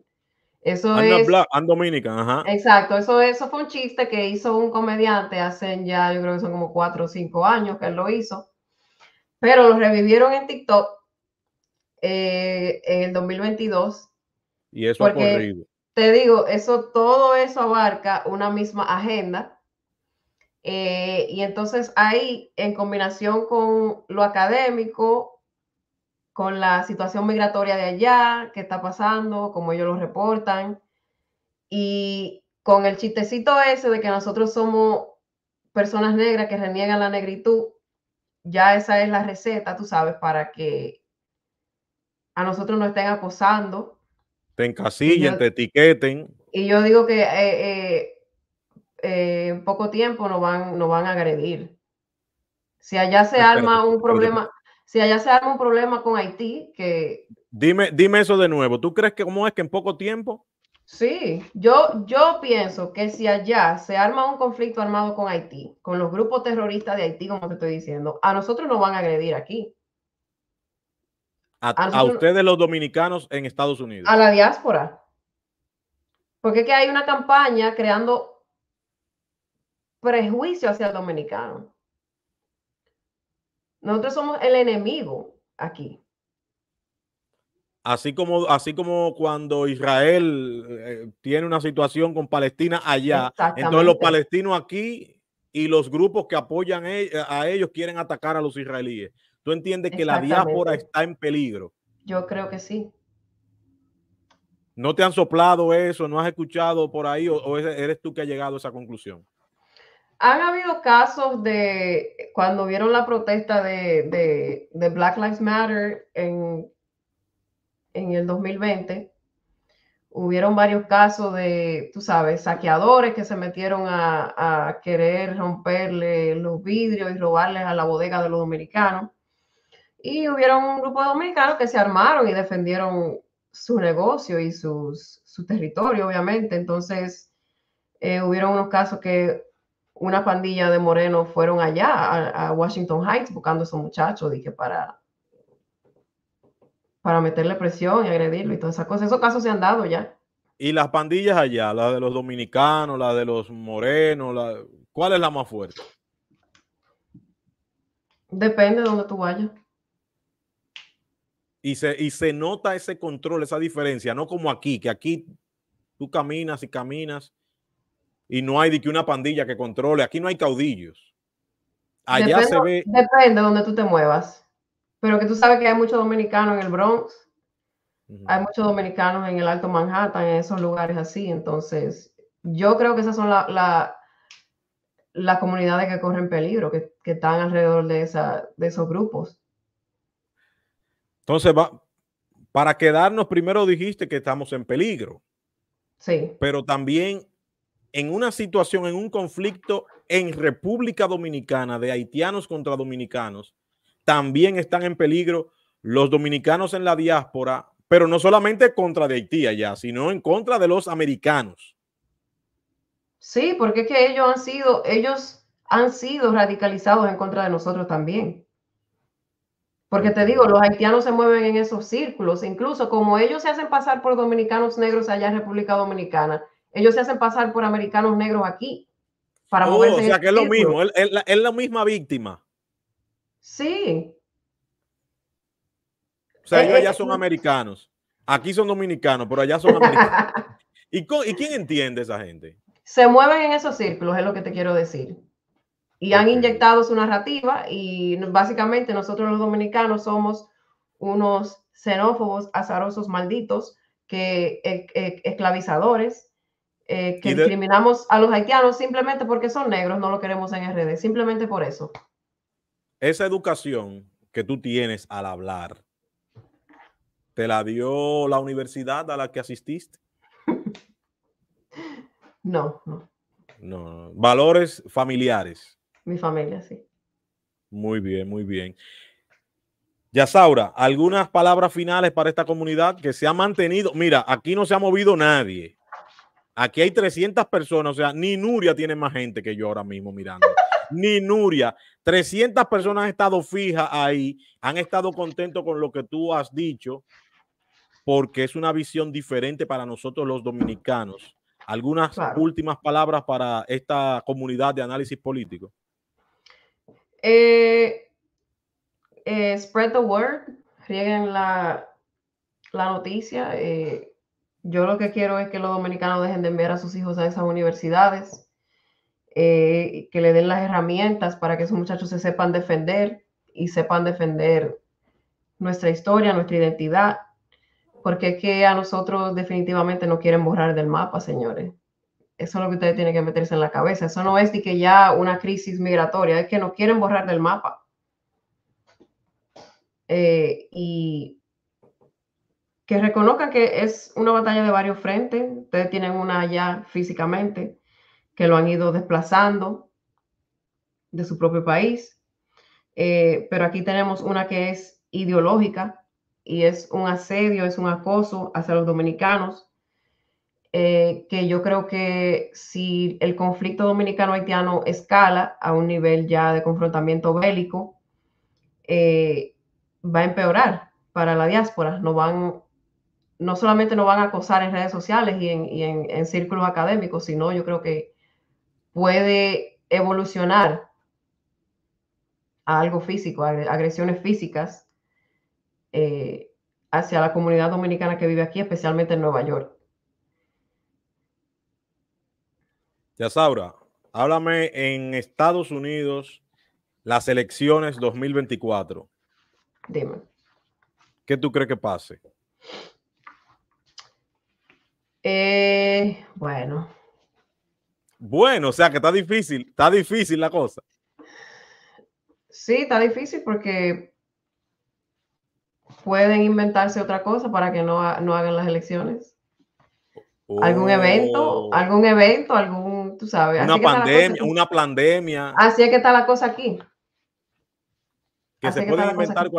Eso I'm es. Black, I'm Dominican, ajá. Exacto, eso, eso fue un chiste que hizo un comediante hace ya, yo creo que son como cuatro o cinco años que él lo hizo. Pero lo revivieron en TikTok eh, en el 2022. Y eso ha Te digo, eso, todo eso abarca una misma agenda. Eh, y entonces ahí, en combinación con lo académico, con la situación migratoria de allá, qué está pasando, cómo ellos lo reportan, y con el chistecito ese de que nosotros somos personas negras que reniegan la negritud, ya esa es la receta, tú sabes, para que a nosotros nos estén acosando. Te encasillen, te etiqueten. Y yo digo que eh, eh, eh, en poco tiempo nos van, van a agredir. Si allá se arma un problema, si allá se arma un problema con Haití, que... Dime, dime eso de nuevo. ¿Tú crees que cómo es que en poco tiempo? Sí, yo, yo pienso que si allá se arma un conflicto armado con Haití, con los grupos terroristas de Haití, como te estoy diciendo, a nosotros nos van a agredir aquí. A, ah, ustedes los dominicanos en Estados Unidos. A la diáspora. Porque que hay una campaña creando prejuicio hacia el dominicano. Nosotros somos el enemigo aquí. Así como, así como cuando Israel eh, tiene una situación con Palestina allá, entonces los palestinos aquí y los grupos que apoyan e, a ellos quieren atacar a los israelíes. ¿Tú entiendes que la diáspora está en peligro? Yo creo que sí. ¿No te han soplado eso? ¿No has escuchado por ahí? ¿O, eres tú que has llegado a esa conclusión? Han habido casos de cuando vieron la protesta de, Black Lives Matter en, en el 2020 hubieron varios casos de, tú sabes, saqueadores que se metieron a, a, querer romperle los vidrios y robarles a la bodega de los dominicanos. Y hubieron un grupo de dominicanos que se armaron y defendieron su negocio y su territorio, obviamente. Entonces, eh, hubieron unos casos que una pandilla de morenos fueron allá a, Washington Heights buscando a esos muchachos, dije, para, para meterle presión y agredirlo y todas esas cosas. Esos casos se han dado ya. ¿Y las pandillas allá? ¿La de los dominicanos, la de los morenos? La... ¿Cuál es la más fuerte? Depende de donde tú vayas. Y se, nota ese control, esa diferencia, no como aquí, que aquí tú caminas y caminas y no hay de que una pandilla que controle, aquí no hay caudillos. Allá se ve. Depende de donde tú te muevas. Pero que tú sabes que hay muchos dominicanos en el Bronx, hay muchos dominicanos en el Alto Manhattan, en esos lugares así. Entonces, yo creo que esas son la, la, las comunidades que corren peligro, que, que están alrededor de, esa, de esos grupos. Entonces, para quedarnos, primero dijiste que estamos en peligro. Sí. Pero también en una situación, en un conflicto en República Dominicana de haitianos contra dominicanos, también están en peligro los dominicanos en la diáspora, pero no solamente contra de Haití allá, sino en contra de los americanos. Sí, porque es que ellos han sido, ellos han sido radicalizados en contra de nosotros también. Porque te digo, los haitianos se mueven en esos círculos, incluso como ellos se hacen pasar por dominicanos negros allá en República Dominicana, ellos se hacen pasar por americanos negros aquí. Para oh, o sea, que es lo mismo, es, la, misma víctima. Sí. O sea, eh, ellos eh, allá son eh. americanos. Aquí son dominicanos, pero allá son americanos. (laughs) ¿Y, ¿Y quién entiende esa gente? Se mueven en esos círculos, es lo que te quiero decir y han inyectado su narrativa y básicamente nosotros los dominicanos somos unos xenófobos, azarosos, malditos, que e-, e-, esclavizadores, eh, que discriminamos a los haitianos simplemente porque son negros, no lo queremos en RD, simplemente por eso. Esa educación que tú tienes al hablar, ¿te la dio la universidad a la que asististe? (laughs) no. No, valores familiares. Mi familia, sí. Muy bien, muy bien. Yasaura, algunas palabras finales para esta comunidad que se ha mantenido. Mira, aquí no se ha movido nadie. Aquí hay 300 personas, o sea, ni Nuria tiene más gente que yo ahora mismo mirando. (laughs) ni Nuria. 300 personas han estado fijas ahí, han estado contentos con lo que tú has dicho, porque es una visión diferente para nosotros los dominicanos. Algunas últimas palabras para esta comunidad de análisis político. Eh, eh, spread the word, rieguen la, la noticia. Eh, yo lo que quiero es que los dominicanos dejen de enviar a sus hijos a esas universidades, eh, que le den las herramientas para que esos muchachos se sepan defender y sepan defender nuestra historia, nuestra identidad, porque es que a nosotros definitivamente no quieren borrar del mapa, señores. Eso es lo que ustedes tienen que meterse en la cabeza. Eso no es de que ya una crisis migratoria, es que no quieren borrar del mapa. Eh, y que reconozcan que es una batalla de varios frentes. Ustedes tienen una ya físicamente, que lo han ido desplazando de su propio país. Eh, pero aquí tenemos una que es ideológica y es un asedio, es un acoso hacia los dominicanos eh, que yo creo que si el conflicto dominicano-haitiano escala a un nivel ya de confrontamiento bélico, eh, va a empeorar para la diáspora. No van, no solamente nos van a acosar en redes sociales y en, círculos académicos, sino yo creo que puede evolucionar a algo físico, a agresiones físicas eh, hacia la comunidad dominicana que vive aquí, especialmente en Nueva York. Ya Saura, háblame en Estados Unidos, las elecciones 2024. Dime. ¿Qué tú crees que pase? Eh, bueno. Bueno, o sea que está difícil, está difícil la cosa. Sí, está difícil porque pueden inventarse otra cosa para que no, hagan las elecciones. Algún evento, oh. algún evento, algún una pandemia, una pandemia. Así es que está la cosa aquí. Que se puede inventar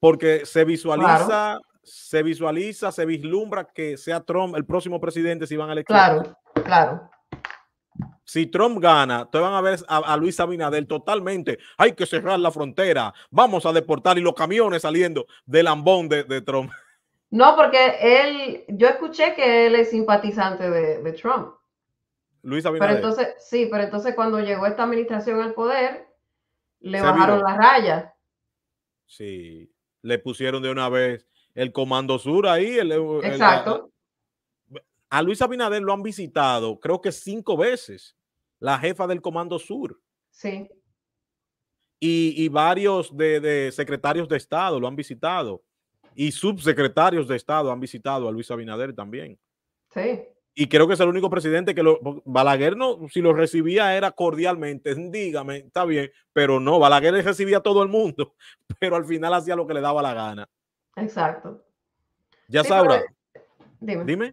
porque se visualiza, se visualiza, se vislumbra que sea Trump el próximo presidente si van a elegir. Claro, claro. Si Trump gana, te van a ver a, Luis Abinader totalmente. Hay que cerrar la frontera. Vamos a deportar y los camiones saliendo del ambón de, Trump. No, porque él, yo escuché que él es simpatizante de, de Trump. Luis Abinader. entonces, sí, pero entonces cuando llegó esta administración al poder, le bajaron las rayas. Sí, le pusieron de una vez el Comando Sur ahí. Exacto. a Luis Abinader lo han visitado, creo que cinco veces, la jefa del Comando Sur. Sí. Y, varios de, de secretarios de Estado lo han visitado. Y subsecretarios de Estado han visitado a Luis Abinader también. Sí. Y creo que es el único presidente que lo, Balaguer no, si lo recibía era cordialmente, dígame, está bien, pero no, Balaguer recibía a todo el mundo, (laughs) pero al final hacía lo que le daba la gana. Exacto. Ya sabrá. Eh, dime.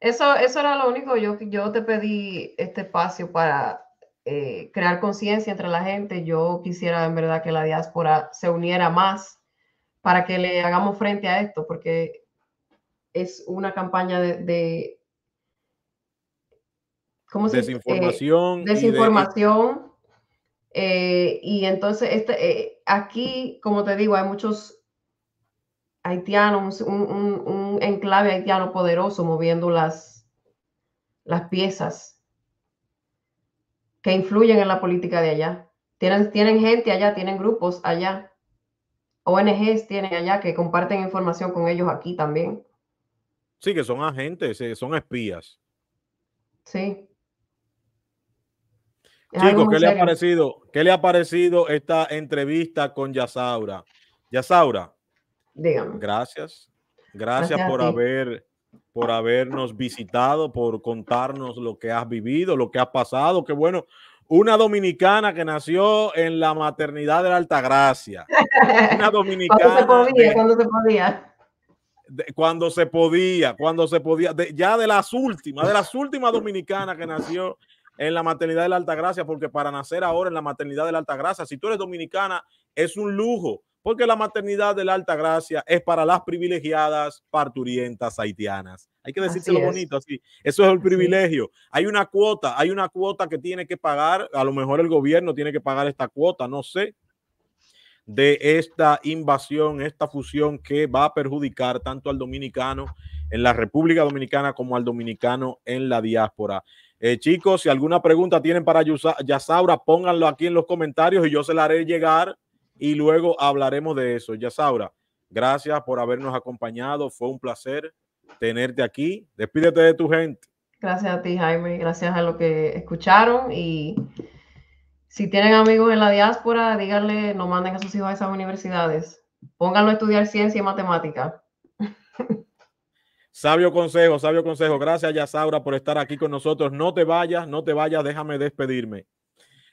Eso, eso era lo único, yo, yo te pedí este espacio para eh, crear conciencia entre la gente. Yo quisiera en verdad que la diáspora se uniera más para que le hagamos frente a esto, porque es una campaña de desinformación. desinformación. Eh, y, entonces, este, eh, aquí, como te digo, hay muchos haitianos, un, un enclave haitiano poderoso moviendo las, las piezas que influyen en la política de allá. Tienen, tienen gente allá, tienen grupos allá. ONGs tienen allá que comparten información con ellos aquí también. Sí, que son agentes, eh, son espías. Sí. Chicos, ¿qué le, ha parecido, ¿qué le ha parecido esta entrevista con Yasaura? Yasaura, Dígame. Gracias. Gracias, por haber por habernos visitado, por contarnos lo que has vivido, lo que has pasado. Qué bueno, una dominicana que nació en la maternidad de la Altagracia. Una (laughs) dominicana. cuando se podía, cuando se podía. cuando se podía, cuando se podía. ya de las últimas, de las últimas dominicanas que nació en la maternidad de la Alta Gracia, porque para nacer ahora en la maternidad de la Alta Gracia, si tú eres dominicana, es un lujo, porque la maternidad de la Alta Gracia es para las privilegiadas parturientas haitianas. Hay que decírselo lo bonito, así. Eso es el privilegio. Hay una cuota, hay una cuota que tiene que pagar, a lo mejor el gobierno tiene que pagar esta cuota, no sé, de esta invasión, esta fusión que va a perjudicar tanto al dominicano en la República Dominicana como al dominicano en la diáspora. Eh, chicos, si alguna pregunta tienen para Yasaura, pónganlo aquí en los comentarios y yo se la haré llegar y luego hablaremos de eso. Yasaura, gracias por habernos acompañado. Fue un placer tenerte aquí. Despídete de tu gente. Gracias a ti, Jaime. Gracias a lo que escucharon. Y si tienen amigos en la diáspora, díganle, no manden a sus hijos a esas universidades. Pónganlo a estudiar ciencia y matemática. (laughs) Sabio consejo, sabio consejo. Gracias, Yasaura, por estar aquí con nosotros. No te vayas, no te vayas, déjame despedirme.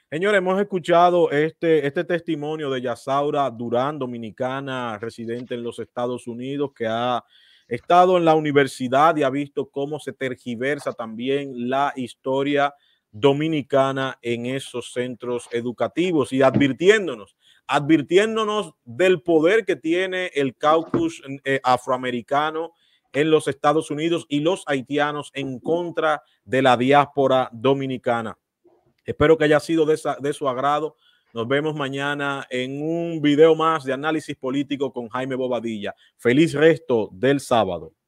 Señores, hemos escuchado este, este testimonio de Yasaura Durán, dominicana, residente en los Estados Unidos, que ha estado en la universidad y ha visto cómo se tergiversa también la historia dominicana en esos centros educativos y advirtiéndonos, advirtiéndonos del poder que tiene el caucus eh, afroamericano en los Estados Unidos y los haitianos en contra de la diáspora dominicana. Espero que haya sido de, su agrado. Nos vemos mañana en un video más de análisis político con Jaime Bobadilla. Feliz resto del sábado.